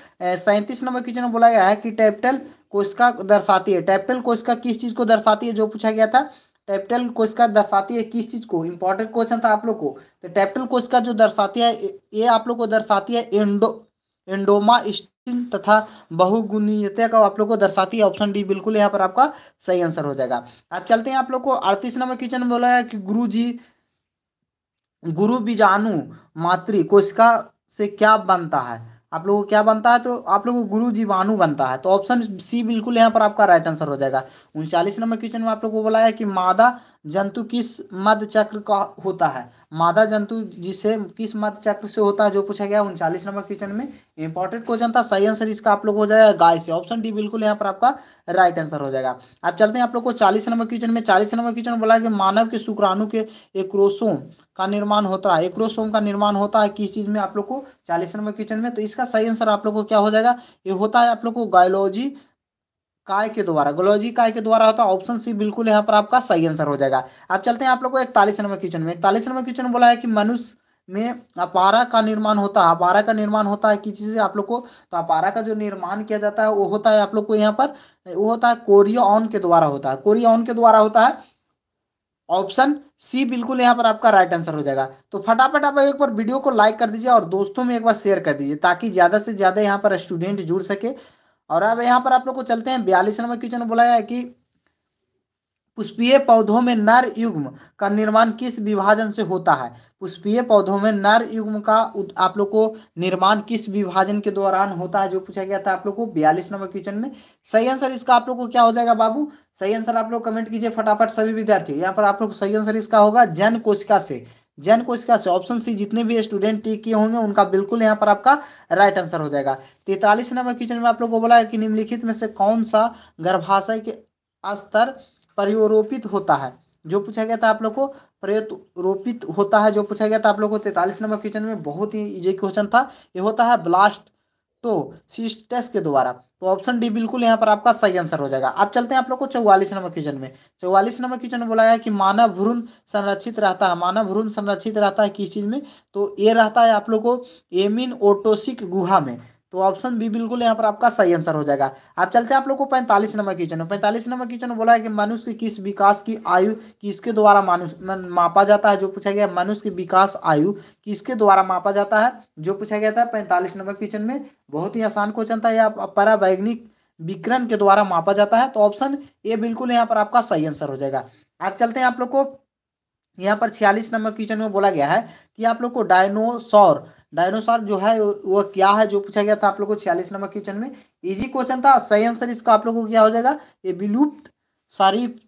सैंतीस नंबर क्वेश्चन बोला गया है कि टैपिटल को इसका दर्शाती है टैपिटल को इसका किस चीज़ को दर्शाती है जो पूछा गया था टैपिटल कोश का दर्शाती है किस चीज़ को इंपॉर्टेंट क्वेश्चन था आप लोग को तो टैपिटल कोश का जो दर्शाती है ये आप लोग को दर्शाती है एंडो एंडोमा स्टिन तथा बहुगुणीयत का आप लोग को दर्शाती है ऑप्शन डी बिल्कुल यहाँ पर आपका सही आंसर हो जाएगा अब चलते हैं आप लोग को अड़तीस नंबर क्वेश्चन बोला है कि गुरु जी गुरु बीजाणु मातृ कोशिका से क्या बनता है आप लोगों को क्या बनता है तो आप लोगों को गुरु जीवाणु बनता है तो ऑप्शन सी बिल्कुल यहाँ पर आपका राइट आंसर हो जाएगा उनचालीस नंबर क्वेश्चन में आप लोगों को बोला है कि मादा जंतु किस मध्य चक्र का होता है मादा जंतु जिसे किस मध्य चक्र से होता है जो पूछा गया उनचालीस नंबर क्वेश्चन में इंपॉर्टेंट क्वेश्चन था सही आंसर इसका आप लोग हो जाएगा गाय से ऑप्शन डी बिल्कुल यहाँ पर आपका राइट आंसर हो जाएगा अब चलते हैं आप लोग को चालीस नंबर क्वेश्चन में चालीस नंबर क्वेश्चन बोला कि मानव के शुक्राणु के क्रोसोम का निर्माण होता है एक्रोसोम का निर्माण होता है किस चीज में आप लोग को चालीस नंबर क्वेश्चन में तो इसका सही आंसर आप लोग को क्या हो जाएगा ये होता है आप लोग को गायोलॉजी काय के द्वारा गोलॉजी काय के द्वारा होता है ऑप्शन सी बिल्कुल यहाँ पर आपका सही आंसर हो जाएगा अब चलते हैं आप लोग को इकतालीस नंबर क्वेश्चन में इकतालीस नंबर क्वेश्चन बोला है कि मनुष्य में अपारा का निर्माण होता है अपारा का निर्माण होता है किस चीज़ से आप लोग को तो अपारा का जो निर्माण किया जाता है वो होता है आप लोग को यहाँ पर वो होता है कोरिया ऑन के द्वारा होता है कोरिया ऑन के द्वारा होता है ऑप्शन सी बिल्कुल यहाँ पर आपका राइट आंसर हो जाएगा तो फटाफट आप एक बार वीडियो को लाइक कर दीजिए और दोस्तों में एक बार शेयर कर दीजिए ताकि ज़्यादा से ज़्यादा यहाँ पर स्टूडेंट जुड़ सके और अब यहाँ पर आप लोग को चलते हैं बयालीस नंबर क्वेश्चन बोला है कि पुष्पीय पौधों में नर युग्म का निर्माण किस विभाजन से होता है पुष्पीय पौधों में नर युग्म का आप लोग को निर्माण किस विभाजन के दौरान होता है जो पूछा गया था आप लोग को बयालीस नंबर क्वेश्चन में सही आंसर इसका आप लोग को क्या हो जाएगा बाबू सही आंसर आप लोग कमेंट कीजिए फटाफट सभी विद्यार्थी यहाँ पर आप लोग सही आंसर इसका होगा जन कोशिका से जन कोशिका से ऑप्शन सी जितने भी स्टूडेंट टी किए होंगे उनका बिल्कुल यहाँ पर आपका राइट आंसर हो जाएगा तैतालीस नंबर क्वेश्चन में आप लोग को बोला है कि निम्नलिखित में से कौन सा गर्भाशय के स्तर परिवरोपित होता है जो पूछा गया था आप लोग को प्रयोरोपित होता है जो पूछा गया था आप लोग को तैतालीस नंबर क्वेश्चन में बहुत ही इजी क्वेश्चन था ये होता है ब्लास्ट तो सिस्टेस के द्वारा तो ऑप्शन डी बिल्कुल यहाँ पर आपका सही आंसर हो जाएगा अब चलते हैं आप लोग को चौवालीस नंबर क्वेश्चन में चौवालीस नंबर क्वेश्चन में बोला गया कि मानव भ्रूण संरक्षित रहता है मानव भ्रूण संरक्षित रहता है किस चीज में तो ये रहता है आप लोग को एमिन ओटोसिक गुहा में तो ऑप्शन बी बिल्कुल यहाँ पर आपका सही आंसर हो जाएगा आप चलते हैं आप लोग को पैंतालीस नंबर क्वेश्चन में पैंतालीस नंबर क्वेश्चन में बोला है कि मनुष्य की किस विकास की आयु किसके द्वारा मनुष्य मापा जाता है जो पूछा गया मनुष्य की विकास आयु किसके द्वारा मापा जाता है जो पूछा गया था पैंतालीस नंबर क्वेश्चन में बहुत ही आसान क्वेश्चन था यह परावैज्ञानिक विकिरण के द्वारा मापा जाता है तो ऑप्शन ए बिल्कुल यहाँ पर आपका सही आंसर हो जाएगा आप चलते हैं आप लोग को यहाँ पर छियालीस नंबर क्वेश्चन में बोला गया है कि आप लोग को डायनोसॉर डायनोसॉर जो है वो क्या है जो पूछा गया था आप लोग को छियालीस नंबर क्वेश्चन में इजी क्वेश्चन था सही आंसर इसका आप लोग को क्या हो जाएगा ये विलुप्त शरीफ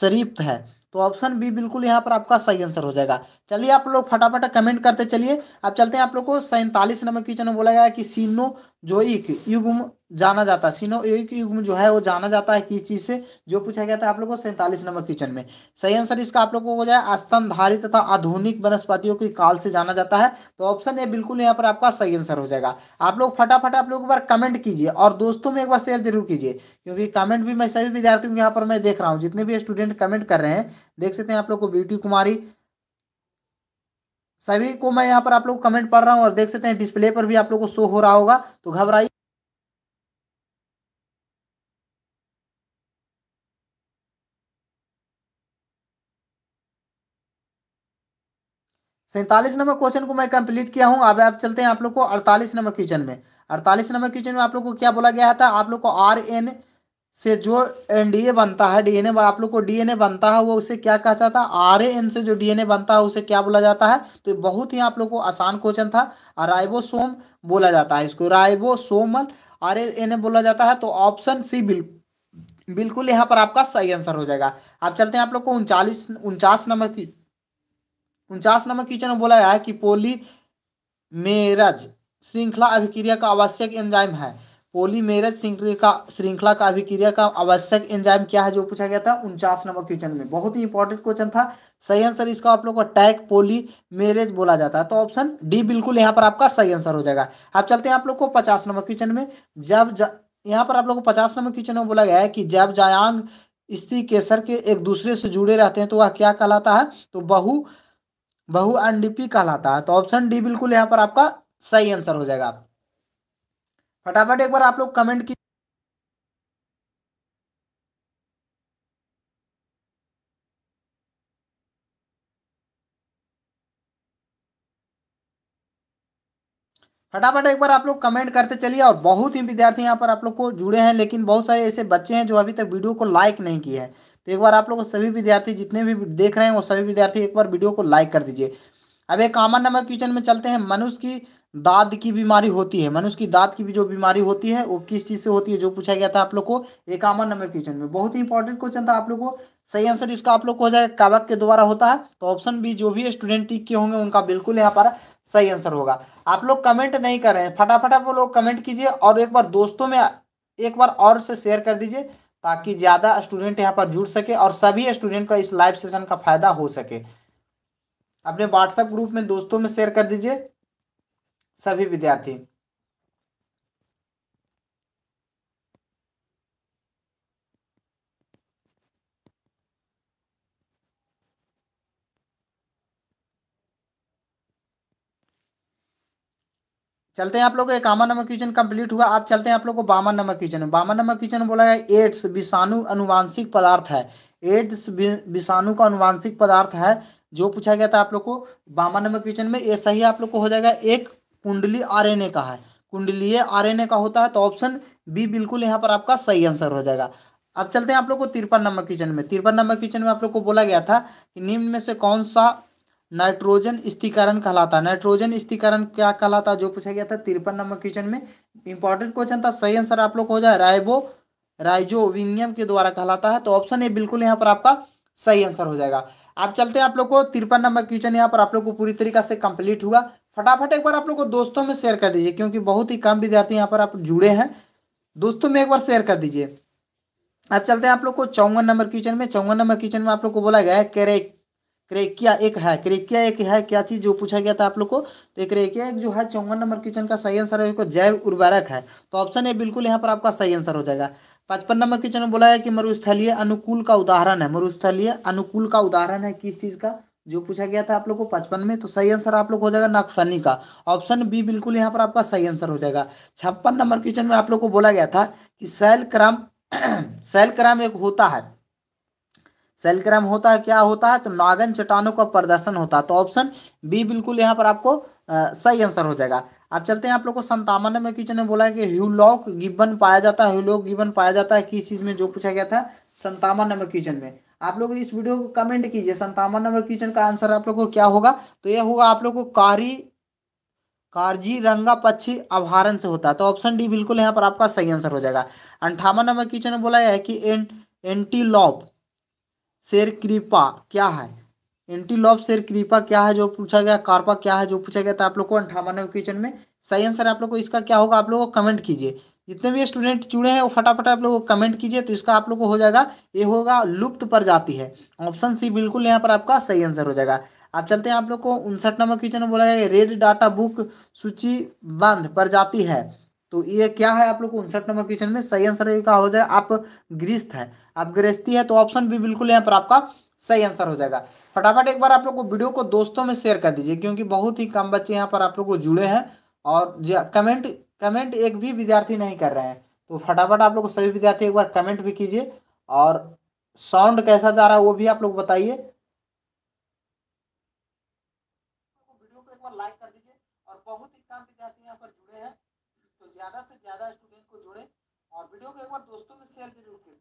शरीफ है तो ऑप्शन बी बिल्कुल यहाँ पर आपका सही आंसर हो जाएगा चलिए आप लोग फटाफट कमेंट करते चलिए अब चलते हैं आप लोग को सैंतालीस नंबर क्वेश्चन में बोला गया कि सीनो एक युग्म जाना जाता है एक युग्म जो है वो जाना जाता है किस चीज से जो पूछा गया था आप लोग को सैंतालीस नंबर क्वेश्चन में सही आंसर इसका आप लोग को हो जाए स्तनधारी तथा आधुनिक वनस्पतियों के काल से जाना जाता है तो ऑप्शन ए बिल्कुल यहाँ पर आपका सही आंसर हो जाएगा आप लोग फटाफट आप लोग एक बार कमेंट कीजिए और दोस्तों में एक बार शेयर जरूर कीजिए क्योंकि कमेंट भी मैं सभी विद्यार्थियों को यहाँ पर मैं देख रहा हूँ जितने भी स्टूडेंट कमेंट कर रहे हैं देख सकते हैं आप लोग को ब्यूटी कुमारी सभी को मैं यहाँ पर आप लोग कमेंट पढ़ रहा हूँ और देख सकते हैं डिस्प्ले पर भी आप लोग को शो हो रहा होगा तो घबराइए सैंतालीस नंबर क्वेश्चन को मैं कंप्लीट किया हूं अब आप चलते हैं आप लोग को अड़तालीस नंबर क्वेश्चन में अड़तालीस नंबर क्वेश्चन में आप लोग को क्या बोला गया था आप लोग को आर एन से जो एनडीए बनता है डीएनए आप लोग को डीएनए बनता है वो उसे क्या कहा जाता है आरएएन से जो डीएनए बनता है उसे क्या बोला जाता है तो बहुत ही आप लोग को आसान क्वेश्चन था राइबोसोम बोला जाता है इसको राइबोसोमल आरएएनए बोला जाता है तो ऑप्शन सी बिल्कुल बिल्कुल यहाँ पर आपका सही आंसर हो जाएगा आप चलते हैं आप लोग को उनचालीस उनचास नंबर की उनचास नंबर क्वेश्चन में बोला गया है कि पोली मेरज श्रृंखला अभिक्रिया का आवश्यक एंजाइम है पोलीमेरज श्रृंखला श्रृंखला का अभिक्रिया का आवश्यक एंजाइम क्या है जो पूछा गया था उनचास नंबर क्वेश्चन में बहुत ही इंपॉर्टेंट क्वेश्चन था सही आंसर इसका आप लोग को टैक पोलीमेरेज बोला जाता है तो ऑप्शन डी बिल्कुल यहाँ पर आपका सही आंसर हो जाएगा अब चलते हैं आप लोग को पचास नंबर क्वेश्चन में जब यहाँ पर आप लोग को पचास नंबर क्वेश्चन में बोला गया है कि जब जायांग स्त्री केसर के एक दूसरे से जुड़े रहते हैं तो वह क्या कहलाता है तो बहु बहु एनडीपी कहलाता है तो ऑप्शन डी बिल्कुल यहाँ पर आपका सही आंसर हो जाएगा फटाफट एक बार आप लोग कमेंट की फटाफट एक बार आप लोग कमेंट करते चलिए और बहुत ही विद्यार्थी यहाँ पर आप लोग को जुड़े हैं लेकिन बहुत सारे ऐसे बच्चे हैं जो अभी तक वीडियो को लाइक नहीं किए हैं तो एक बार आप लोग सभी विद्यार्थी जितने भी देख रहे हैं वो सभी विद्यार्थी एक बार वीडियो को लाइक कर दीजिए अब एक कॉमन नंबर क्वेश्चन में चलते हैं मनुष्य की दाद की बीमारी होती है मैंने उसकी दाद की भी जो बीमारी होती है वो किस चीज़ से होती है जो पूछा गया था आप लोग को एकावन नंबर क्वेश्चन में बहुत ही इंपॉर्टेंट क्वेश्चन था आप लोग को सही आंसर इसका आप लोग को हो जाएगा कावक के द्वारा होता है तो ऑप्शन बी जो भी स्टूडेंट टिक के होंगे उनका बिल्कुल यहाँ पर सही आंसर होगा आप लोग कमेंट नहीं कर रहे हैं फटाफट आप लोग कमेंट कीजिए और एक बार दोस्तों में एक बार और से शेयर कर दीजिए ताकि ज़्यादा स्टूडेंट यहाँ पर जुड़ सके और सभी स्टूडेंट का इस लाइव सेशन का फायदा हो सके अपने व्हाट्सएप ग्रुप में दोस्तों में शेयर कर दीजिए सभी विद्यार्थी चलते हैं आप लोग इक्यावन नंबर क्वेश्चन कंप्लीट हुआ आप चलते हैं आप लोग को बावन नंबर क्वेश्चन बावन नंबर क्वेश्चन बोला है एड्स विषाणु अनुवांशिक पदार्थ है एड्स विषाणु का अनुवांशिक पदार्थ है जो पूछा गया था आप लोग को बावन नंबर क्वेश्चन में ये सही आप लोग को हो जाएगा एक कुंडली आरएनए का है कुंडलीय आरएनए का होता है तो ऑप्शन बी बिल्कुल यहाँ पर आपका सही आंसर हो जाएगा अब चलते हैं आप लोग को तिरपन नंबर क्वेश्चन में तिरपन नंबर क्वेश्चन में आप लोग को बोला गया था कि निम्न में से कौन सा नाइट्रोजन स्थिकरण कहलाता है नाइट्रोजन स्थिकरण क्या कहलाता जो पूछा गया था तिरपन नंबर क्वेश्चन में इंपॉर्टेंट क्वेश्चन था सही आंसर आप लोग हो जाए राइबो विनियम के द्वारा कहलाता है तो ऑप्शन ए बिल्कुल यहाँ पर आपका सही आंसर हो जाएगा आप चलते हैं आप लोग को तिरपन नंबर क्वेश्चन यहाँ पर आप लोग को पूरी तरीका से कंप्लीट हुआ फटाफट एक बार आप लोग को दोस्तों में शेयर कर दीजिए क्योंकि बहुत ही कम विद्यार्थी यहाँ पर आप जुड़े हैं दोस्तों में एक बार शेयर कर दीजिए अब चलते हैं आप लोग को चौवन नंबर क्वेश्चन में चौवन नंबर क्वेश्चन में आप लोग को बोला गया है क्रेक क्रेकिया एक है क्रेकिया एक है क्या चीज जो पूछा गया था आप लोग को तो क्रेकिया एक जो है चौवन नंबर क्वेश्चन का सही आंसर है जैव उर्वरक है तो ऑप्शन ए बिल्कुल यहाँ पर आपका सही आंसर हो जाएगा पचपन नंबर क्वेश्चन में बोला है कि मरुस्थलीय अनुकूल का उदाहरण है मरुस्थलीय अनुकूल का उदाहरण है किस चीज का जो पूछा गया था आप लोग को पचपन में तो सही आंसर आप लोग हो जाएगा नागफनी का ऑप्शन बी बिल्कुल यहाँ पर आपका सही आंसर हो जाएगा छप्पन नंबर क्वेश्चन में आप लोग को बोला गया था कि सैल क्रम सैल क्रम एक होता है सैल क्रम होता है क्या होता है तो नागन चट्टानों का प्रदर्शन होता है तो ऑप्शन बी बिल्कुल यहाँ पर आपको आ, सही आंसर हो जाएगा अब चलते हैं आप लोग को संतावन में क्वेश्चन में बोला है कि ह्यूलॉक गिबन पाया जाता है ह्यूलॉक गिबन पाया जाता है किस चीज में जो पूछा गया था संतावन में क्वेश्चन में आप लोग इस वीडियो को कमेंट कीजिए संतावन नंबर क्वेश्चन का आंसर आप लोग को क्या होगा तो यह होगा आप लोग को कारी रंगा पक्षी अभारण से होता है तो ऑप्शन डी बिल्कुल यहाँ पर आपका सही आंसर हो जाएगा अंठावन नंबर क्वेश्चन में बोला है कि एं, एंटीलॉप शेर कृपा क्या है एंटीलॉप शेर कृपा क्या है जो पूछा गया कार्पा क्या है जो पूछा गया था तो आप लोग को अंठावन नंबर क्वेश्चन में सही आंसर आप लोग को इसका क्या होगा आप लोग को कमेंट कीजिए जितने भी स्टूडेंट जुड़े हैं वो फटाफट आप लोग कमेंट कीजिए तो इसका आप लोग को हो जाएगा ये होगा लुप्त पर जाती है ऑप्शन सी बिल्कुल यहाँ पर आपका सही आंसर हो जाएगा आप चलते हैं आप लोग को उनसठ नंबर क्वेश्चन बोला है रेड डाटा बुक सूची बंद पर जाती है तो ये क्या है आप लोग को उनसठ नंबर क्वेश्चन में सही आंसर का हो जाए आप ग्रिस्त है आप गृहस्थी है तो ऑप्शन भी बिल्कुल यहाँ पर आपका सही आंसर हो जाएगा फटाफट एक बार आप लोग को वीडियो को दोस्तों में शेयर कर दीजिए क्योंकि बहुत ही कम बच्चे यहाँ पर आप लोग को जुड़े हैं और कमेंट कमेंट एक भी विद्यार्थी नहीं कर रहे हैं तो फटाफट आप लोग सभी विद्यार्थी एक बार कमेंट भी कीजिए और साउंड कैसा जा रहा है वो भी आप लोग बताइए और बहुत ही विद्यार्थी यहाँ पर जुड़े हैं तो ज़्यादा से ज़्यादा स्टूडेंट को और वीडियो को एक बार दोस्तों में शेयर जरूर करें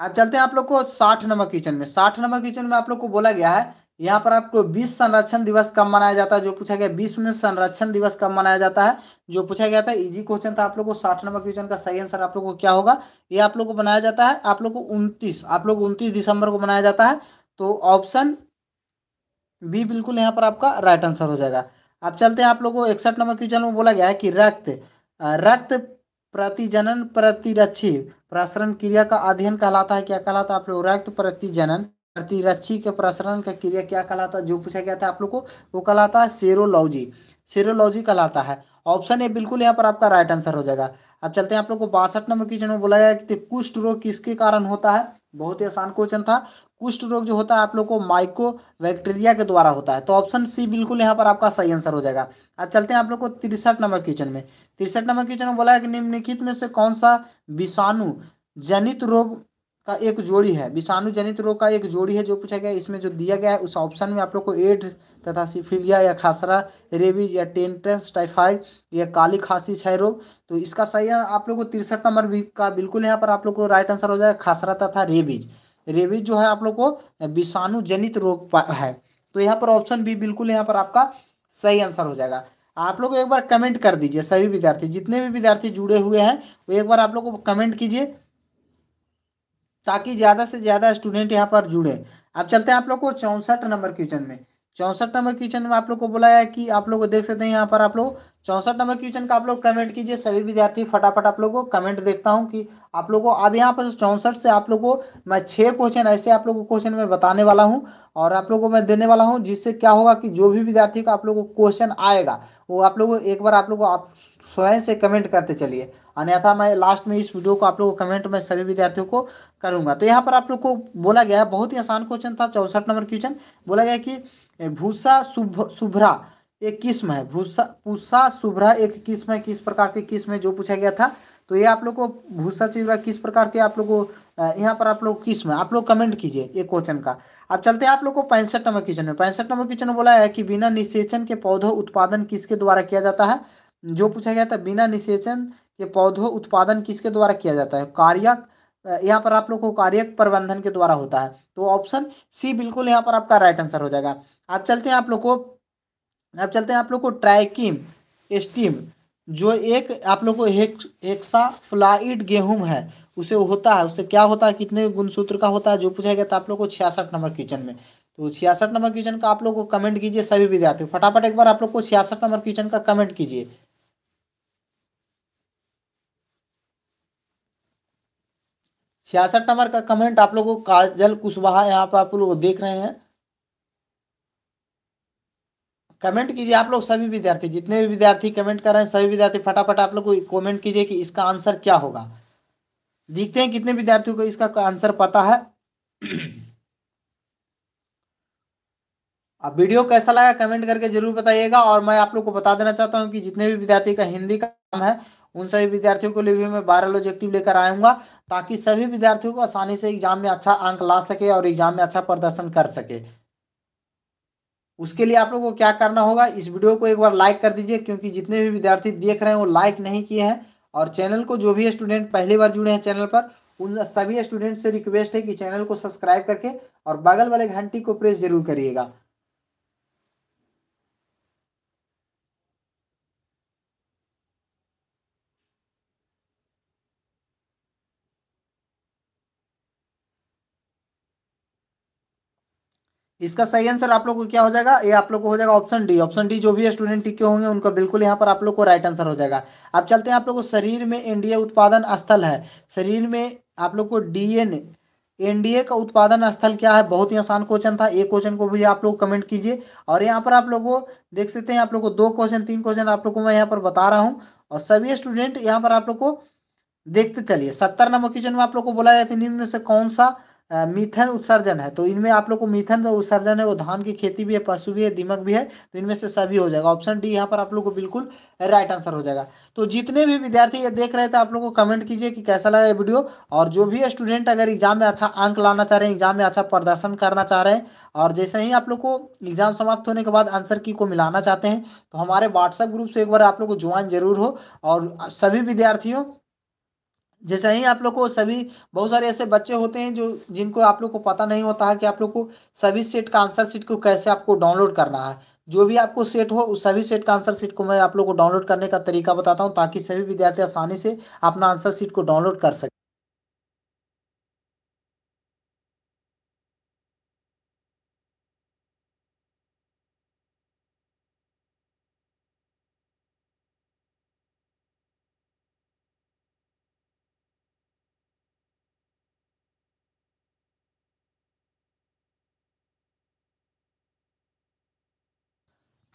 अब चलते हैं आप लोग को साठ नंबर क्वेश्चन में साठ नंबर क्वेश्चन में आप लोग को बोला गया है यहाँ पर आपको बीस संरक्षण दिवस कब मनाया जाता है जो पूछा गया बीस में संरक्षण दिवस कब मनाया जाता है जो पूछा गया था इजी क्वेश्चन था आप लोग को साठ नंबर क्वेश्चन का सही आंसर आप लोग को क्या होगा ये आप लोग को बनाया जाता है आप लोग को उनतीस आप लोग उनतीस दिसंबर को मनाया जाता है तो ऑप्शन बी बिल्कुल यहाँ पर आपका राइट आंसर हो जाएगा अब चलते हैं आप लोग को इकसठ नंबर क्वेश्चन में बोला गया है कि रक्त रक्त प्रतिजनन प्रतिरक्षी प्रसरण क्रिया का अध्ययन कहलाता है क्या कहलाता है आप लोग रक्त प्रतिजनन प्रतिरक्षी के प्रसरण का क्रिया क्या कहलाता है जो पूछा गया था आप लोग को वो कहलाता है सेरोलॉजी सेरोलॉजी कहलाता है ऑप्शन ए बिल्कुल यहाँ पर आपका राइट आंसर हो जाएगा अब चलते हैं आप लोग को बासठ नंबर क्वेश्चन में बोला गया कि कुष्ठ रोग किसके कारण होता है बहुत ही आसान क्वेश्चन था कुष्ठ रोग जो होता है आप लोग को माइको बैक्टीरिया के द्वारा होता है तो ऑप्शन सी बिल्कुल यहाँ पर आपका सही आंसर हो जाएगा अब चलते हैं आप लोग को तिरसठ नंबर क्वेश्चन में तिरसठ नंबर क्वेश्चन में बोला है कि निम्नलिखित में से कौन सा विषाणु जनित रोग का एक जोड़ी है विषाणु जनित रोग का एक जोड़ी है जो पूछा गया इसमें जो दिया गया है उस ऑप्शन में आप लोग को एड तथा सिफिलिया या खासरा रेबीज या टेंटस टाइफाइड या काली खांसी क्षय रोग तो इसका सही आप लोग को तिरसठ नंबर का बिल्कुल यहाँ पर आप लोग को राइट आंसर हो जाएगा खासरा तथा रेबीज रेबीज जो है आप लोग को विषाणु जनित रोग है तो यहाँ पर ऑप्शन बी बिल्कुल यहाँ पर आपका सही आंसर हो जाएगा आप लोग एक बार कमेंट कर दीजिए सभी विद्यार्थी जितने भी विद्यार्थी जुड़े हुए हैं वो एक बार आप लोग को कमेंट कीजिए ताकि ज़्यादा से ज़्यादा स्टूडेंट यहाँ पर जुड़े अब चलते हैं आप लोग को चौंसठ नंबर क्वेश्चन में चौंसठ नंबर क्वेश्चन में आप लोग को बोला है कि आप लोग देख सकते हैं यहाँ पर आप लोग चौंसठ नंबर क्वेश्चन का आप लोग कमेंट कीजिए सभी विद्यार्थी फटाफट आप लोग को कमेंट देखता हूँ कि आप लोग को अब यहाँ पर चौंसठ से आप लोग को मैं छः क्वेश्चन ऐसे आप लोग को क्वेश्चन में बताने वाला हूँ और आप लोग को मैं देने वाला हूँ जिससे क्या होगा कि जो भी विद्यार्थी का आप लोग को क्वेश्चन आएगा वो आप लोग एक बार आप लोग आप स्वयं से कमेंट करते चलिए अन्यथा मैं लास्ट में इस वीडियो को आप लोगों को कमेंट में सभी विद्यार्थियों को करूंगा तो यहाँ पर आप लोग को बोला गया है बहुत ही आसान क्वेश्चन था चौंसठ नंबर क्वेश्चन बोला गया कि भूसा शुभ शुभ्रा एक किस्म है भूसा भूसा शुभ्रा एक किस्म है किस प्रकार की किस्म है जो पूछा गया था तो ये आप लोग को भूसा चिवरा किस प्रकार के आप लोग को यहाँ पर आप लोग किस्म है आप लोग कमेंट कीजिए ये क्वेश्चन का अब चलते हैं आप लोग को पैंसठ नंबर क्वेश्चन में पैंसठ नंबर क्वेश्चन बोला है कि बिना निषेचन के पौधों उत्पादन किसके द्वारा किया जाता है जो पूछा गया था बिना निषेचन के पौधों उत्पादन किसके द्वारा किया जाता है कार्यक यहाँ पर आप लोग को कार्य प्रबंधन के द्वारा होता है तो ऑप्शन सी बिल्कुल यहाँ पर आपका राइट आंसर हो जाएगा आप चलते हैं आप लोग को आप चलते हैं आप लोग को ट्राइकिम स्टीम जो एक आप लोग को हेक, हेक्सा फ्लाइड गेहूं है उसे होता है उसे क्या होता है कितने गुणसूत्र का होता है जो पूछा गया था आप लोग को छियासठ नंबर क्वेश्चन में तो छियासठ नंबर क्वेश्चन का आप लोग को कमेंट कीजिए सभी विद्यार्थी फटाफट एक बार आप लोग को छियासठ नंबर क्वेश्चन का कमेंट कीजिए छियासठ नंबर का कमेंट आप लोगों को काजल कुशवाहा यहाँ पर आप लोग देख रहे हैं कमेंट कीजिए आप लोग सभी विद्यार्थी जितने भी विद्यार्थी कमेंट कर रहे हैं सभी विद्यार्थी फटाफट आप लोग को कमेंट कीजिए कि इसका आंसर क्या होगा देखते हैं कितने विद्यार्थियों को इसका आंसर पता है अब वीडियो कैसा लगा कमेंट करके जरूर बताइएगा और मैं आप लोग को बता देना चाहता हूँ कि जितने भी विद्यार्थी का हिंदी का काम है उन सभी विद्यार्थियों के लिए भी मैं वायरल ऑब्जेक्टिव लेकर आऊँगा ताकि सभी विद्यार्थियों को आसानी से एग्जाम में अच्छा अंक ला सके और एग्जाम में अच्छा प्रदर्शन कर सके उसके लिए आप लोगों को क्या करना होगा इस वीडियो को एक बार लाइक कर दीजिए क्योंकि जितने भी विद्यार्थी देख रहे हैं वो लाइक नहीं किए हैं और चैनल को जो भी स्टूडेंट पहली बार जुड़े हैं चैनल पर उन सभी स्टूडेंट से रिक्वेस्ट है कि चैनल को सब्सक्राइब करके और बगल वाले घंटी को प्रेस जरूर करिएगा इसका सही आंसर आप लोग को क्या हो जाएगा ये आप लोग को हो जाएगा ऑप्शन डी ऑप्शन डी जो भी स्टूडेंट टिके होंगे उनका बिल्कुल यहाँ पर आप लोग को राइट आंसर हो जाएगा अब चलते हैं आप लोग को शरीर में एनडीए उत्पादन स्थल है शरीर में आप लोग को डीएन एनडीए का उत्पादन स्थल क्या है बहुत ही आसान क्वेश्चन था एक क्वेश्चन को भी आप लोग कमेंट कीजिए और यहाँ पर आप लोग को देख सकते हैं आप लोग को दो क्वेश्चन तीन क्वेश्चन आप लोग को मैं यहाँ पर बता रहा हूँ और सभी स्टूडेंट यहाँ पर आप लोग को देखते चलिए सत्तर नंबर क्वेश्चन में आप लोग को बोला जाता है निम्न से कौन सा मीथेन उत्सर्जन है तो इनमें आप लोग को मीथेन जो उत्सर्जन है वो धान की खेती भी है पशु भी है दीमक भी है तो इनमें से सभी हो जाएगा ऑप्शन डी यहाँ पर आप लोग को बिल्कुल राइट आंसर हो जाएगा तो जितने भी विद्यार्थी ये देख रहे थे आप लोग को कमेंट कीजिए कि कैसा लगा ये वीडियो और जो भी स्टूडेंट अगर एग्जाम में अच्छा अंक लाना चाह रहे हैं एग्जाम में अच्छा प्रदर्शन करना चाह रहे हैं और जैसे ही आप लोग को एग्जाम समाप्त होने के बाद आंसर की को मिलाना चाहते हैं तो हमारे व्हाट्सएप ग्रुप से एक बार आप लोग को ज्वाइन जरूर हो और सभी विद्यार्थियों जैसे ही आप लोग को सभी बहुत सारे ऐसे बच्चे होते हैं जो जिनको आप लोग को पता नहीं होता है कि आप लोग को सभी सेट का आंसर सीट को कैसे आपको डाउनलोड करना है जो भी आपको सेट हो उस सभी सेट का आंसर सीट को मैं आप लोग को डाउनलोड करने का तरीका बताता हूँ ताकि सभी विद्यार्थी आसानी से अपना आंसर सीट को डाउनलोड कर सकें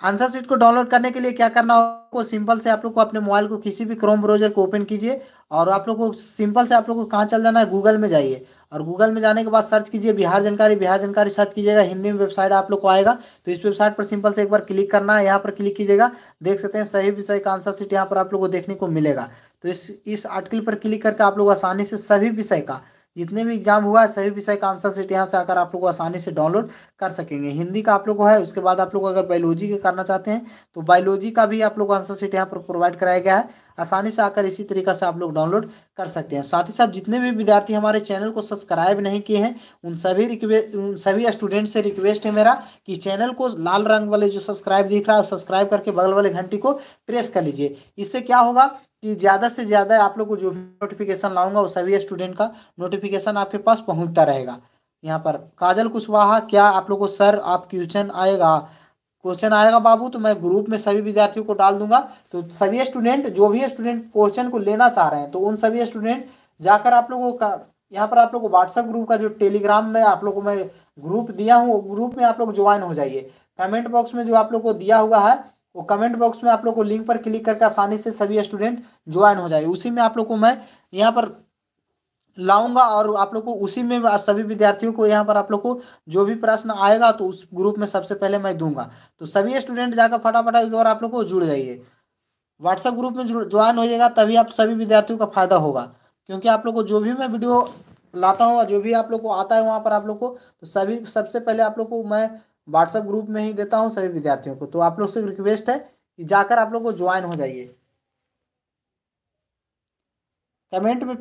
आंसर सीट को डाउनलोड करने के लिए क्या करना होगा सिंपल से आप लोग को अपने मोबाइल को किसी भी क्रोम ब्राउजर को ओपन कीजिए और आप लोग को सिंपल से आप लोग को कहाँ चल जाना है गूगल में जाइए और गूगल में जाने के बाद सर्च कीजिए बिहार जानकारी बिहार जानकारी सर्च कीजिएगा हिंदी में वेबसाइट आप लोग को आएगा तो इस वेबसाइट पर सिंपल से एक बार क्लिक करना है यहाँ पर क्लिक कीजिएगा देख सकते हैं सही विषय का आंसर सीट यहाँ पर आप लोग को देखने को मिलेगा तो इस इस आर्टिकल पर क्लिक करके आप लोग आसानी से सभी विषय का जितने भी एग्जाम हुआ है सभी विषय का आंसर सेट यहाँ से आकर आप लोग आसानी से डाउनलोड कर सकेंगे हिंदी का आप लोग है उसके बाद आप लोग अगर बायोलॉजी का करना चाहते हैं तो बायोलॉजी का भी आप लोग आंसर सेट यहाँ पर प्रोवाइड कराया गया है आसानी से आकर इसी तरीका से आप लोग डाउनलोड कर सकते हैं साथ ही साथ जितने भी विद्यार्थी हमारे चैनल को सब्सक्राइब नहीं किए हैं उन सभी रिक्वेस्ट उन सभी स्टूडेंट से रिक्वेस्ट है मेरा कि चैनल को लाल रंग वाले जो सब्सक्राइब दिख रहा है सब्सक्राइब करके बगल वाले घंटी को प्रेस कर लीजिए इससे क्या होगा कि ज़्यादा से ज़्यादा आप लोग को जो भी नोटिफिकेशन लाऊंगा वो सभी स्टूडेंट का नोटिफिकेशन आपके पास पहुंचता रहेगा यहाँ पर काजल कुशवाहा क्या आप लोग को सर आप क्वेश्चन आएगा क्वेश्चन आएगा बाबू तो मैं ग्रुप में सभी विद्यार्थियों को डाल दूंगा तो सभी स्टूडेंट जो भी स्टूडेंट क्वेश्चन को लेना चाह रहे हैं तो उन सभी स्टूडेंट जाकर आप लोगों का यहाँ पर आप लोग को व्हाट्सअप ग्रुप का जो टेलीग्राम में आप लोग को मैं ग्रुप दिया हूँ ग्रुप में आप लोग ज्वाइन हो जाइए कमेंट बॉक्स में जो आप लोग को दिया हुआ है वो कमेंट बॉक्स में आप लोग को लिंक पर क्लिक करके आसानी से सभी स्टूडेंट ज्वाइन हो जाए उसी में आप लोग को मैं यहाँ पर लाऊंगा और आप लोग को उसी में सभी विद्यार्थियों को यहाँ पर आप लोग को जो भी प्रश्न आएगा तो उस ग्रुप में सबसे पहले मैं दूंगा तो सभी स्टूडेंट जाकर फटाफट एक बार आप लोग को जुड़ जाइए व्हाट्सएप ग्रुप में ज्वाइन हो जाएगा तभी आप सभी विद्यार्थियों का फायदा होगा क्योंकि आप लोग को जो भी मैं वीडियो लाता हूँ जो भी आप लोग को आता है वहाँ पर आप लोग को तो सभी सबसे पहले आप लोग को मैं व्हाट्सएप ग्रुप में ही देता हूँ सभी विद्यार्थियों को तो आप लोग से रिक्वेस्ट है कि जाकर आप लोग को ज्वाइन हो जाइए कमेंट में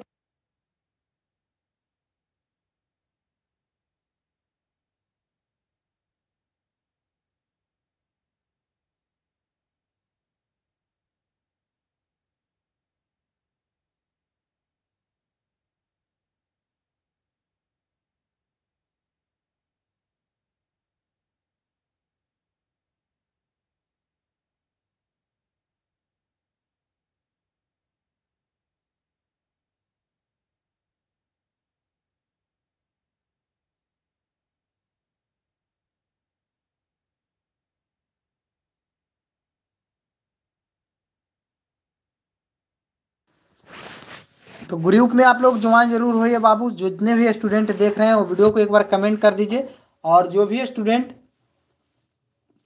तो ग्रुप में आप लोग ज्वाइन जरूर हो बाबू जितने भी स्टूडेंट देख रहे हैं वो वीडियो को एक बार कमेंट कर दीजिए और जो भी स्टूडेंट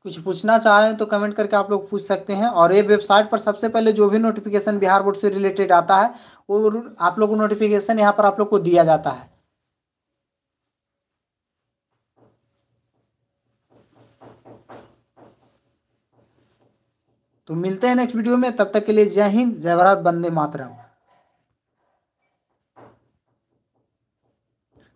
कुछ पूछना चाह रहे हैं तो कमेंट करके आप लोग पूछ सकते हैं और ये वेबसाइट पर सबसे पहले जो भी नोटिफिकेशन बिहार बोर्ड से रिलेटेड आता है वो आप लोग को नोटिफिकेशन यहाँ पर आप लोग को दिया जाता है तो मिलते हैं नेक्स्ट वीडियो में तब तक के लिए जय हिंद जय भारत बंदे मातरम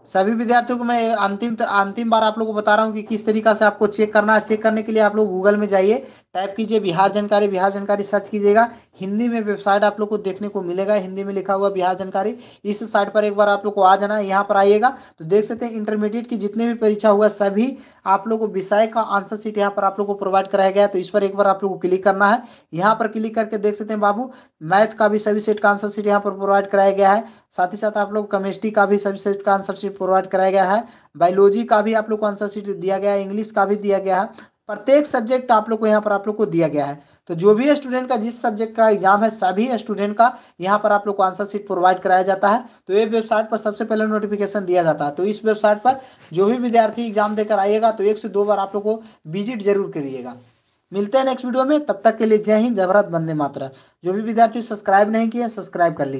सभी विद्यार्थियों को मैं अंतिम अंतिम बार आप लोग को बता रहा हूँ कि किस तरीका से आपको चेक करना है चेक करने के लिए आप लोग गूगल में जाइए टाइप कीजिए बिहार जानकारी बिहार जानकारी सर्च कीजिएगा हिंदी में वेबसाइट आप लोग को देखने को मिलेगा हिंदी में लिखा हुआ बिहार जानकारी इस साइट पर एक बार आप लोग को आ जाना यहाँ पर आइएगा तो देख सकते हैं इंटरमीडिएट की जितने भी परीक्षा हुआ सभी आप लोग को विषय का आंसर शीट यहाँ पर आप लोग को प्रोवाइड कराया गया तो इस पर एक बार आप लोग को क्लिक करना है यहाँ पर क्लिक करके देख सकते हैं बाबू मैथ का भी सभी सेट का आंसर शीट यहाँ पर प्रोवाइड कराया गया है साथ ही साथ आप लोग केमिस्ट्री का भी सभी सेट का आंसर शीट प्रोवाइड कराया गया है बायोलॉजी का भी आप लोग को आंसर शीट दिया गया है इंग्लिश का भी दिया गया है प्रत्येक सब्जेक्ट आप लोग को यहाँ पर आप लोग को दिया गया है तो जो भी स्टूडेंट का जिस सब्जेक्ट का एग्जाम है सभी स्टूडेंट का यहाँ पर आप लोग को आंसर शीट प्रोवाइड कराया जाता है तो ये वेबसाइट पर सबसे पहले नोटिफिकेशन दिया जाता है तो इस वेबसाइट पर जो भी विद्यार्थी एग्जाम देकर आइएगा तो एक से दो बार आप लोग को विजिट जरूर करिएगा मिलते हैं नेक्स्ट वीडियो में तब तक के लिए जय हिंद जबरत बंदे मात्रा जो भी विद्यार्थी सब्सक्राइब नहीं किए सब्सक्राइब कर लीजिए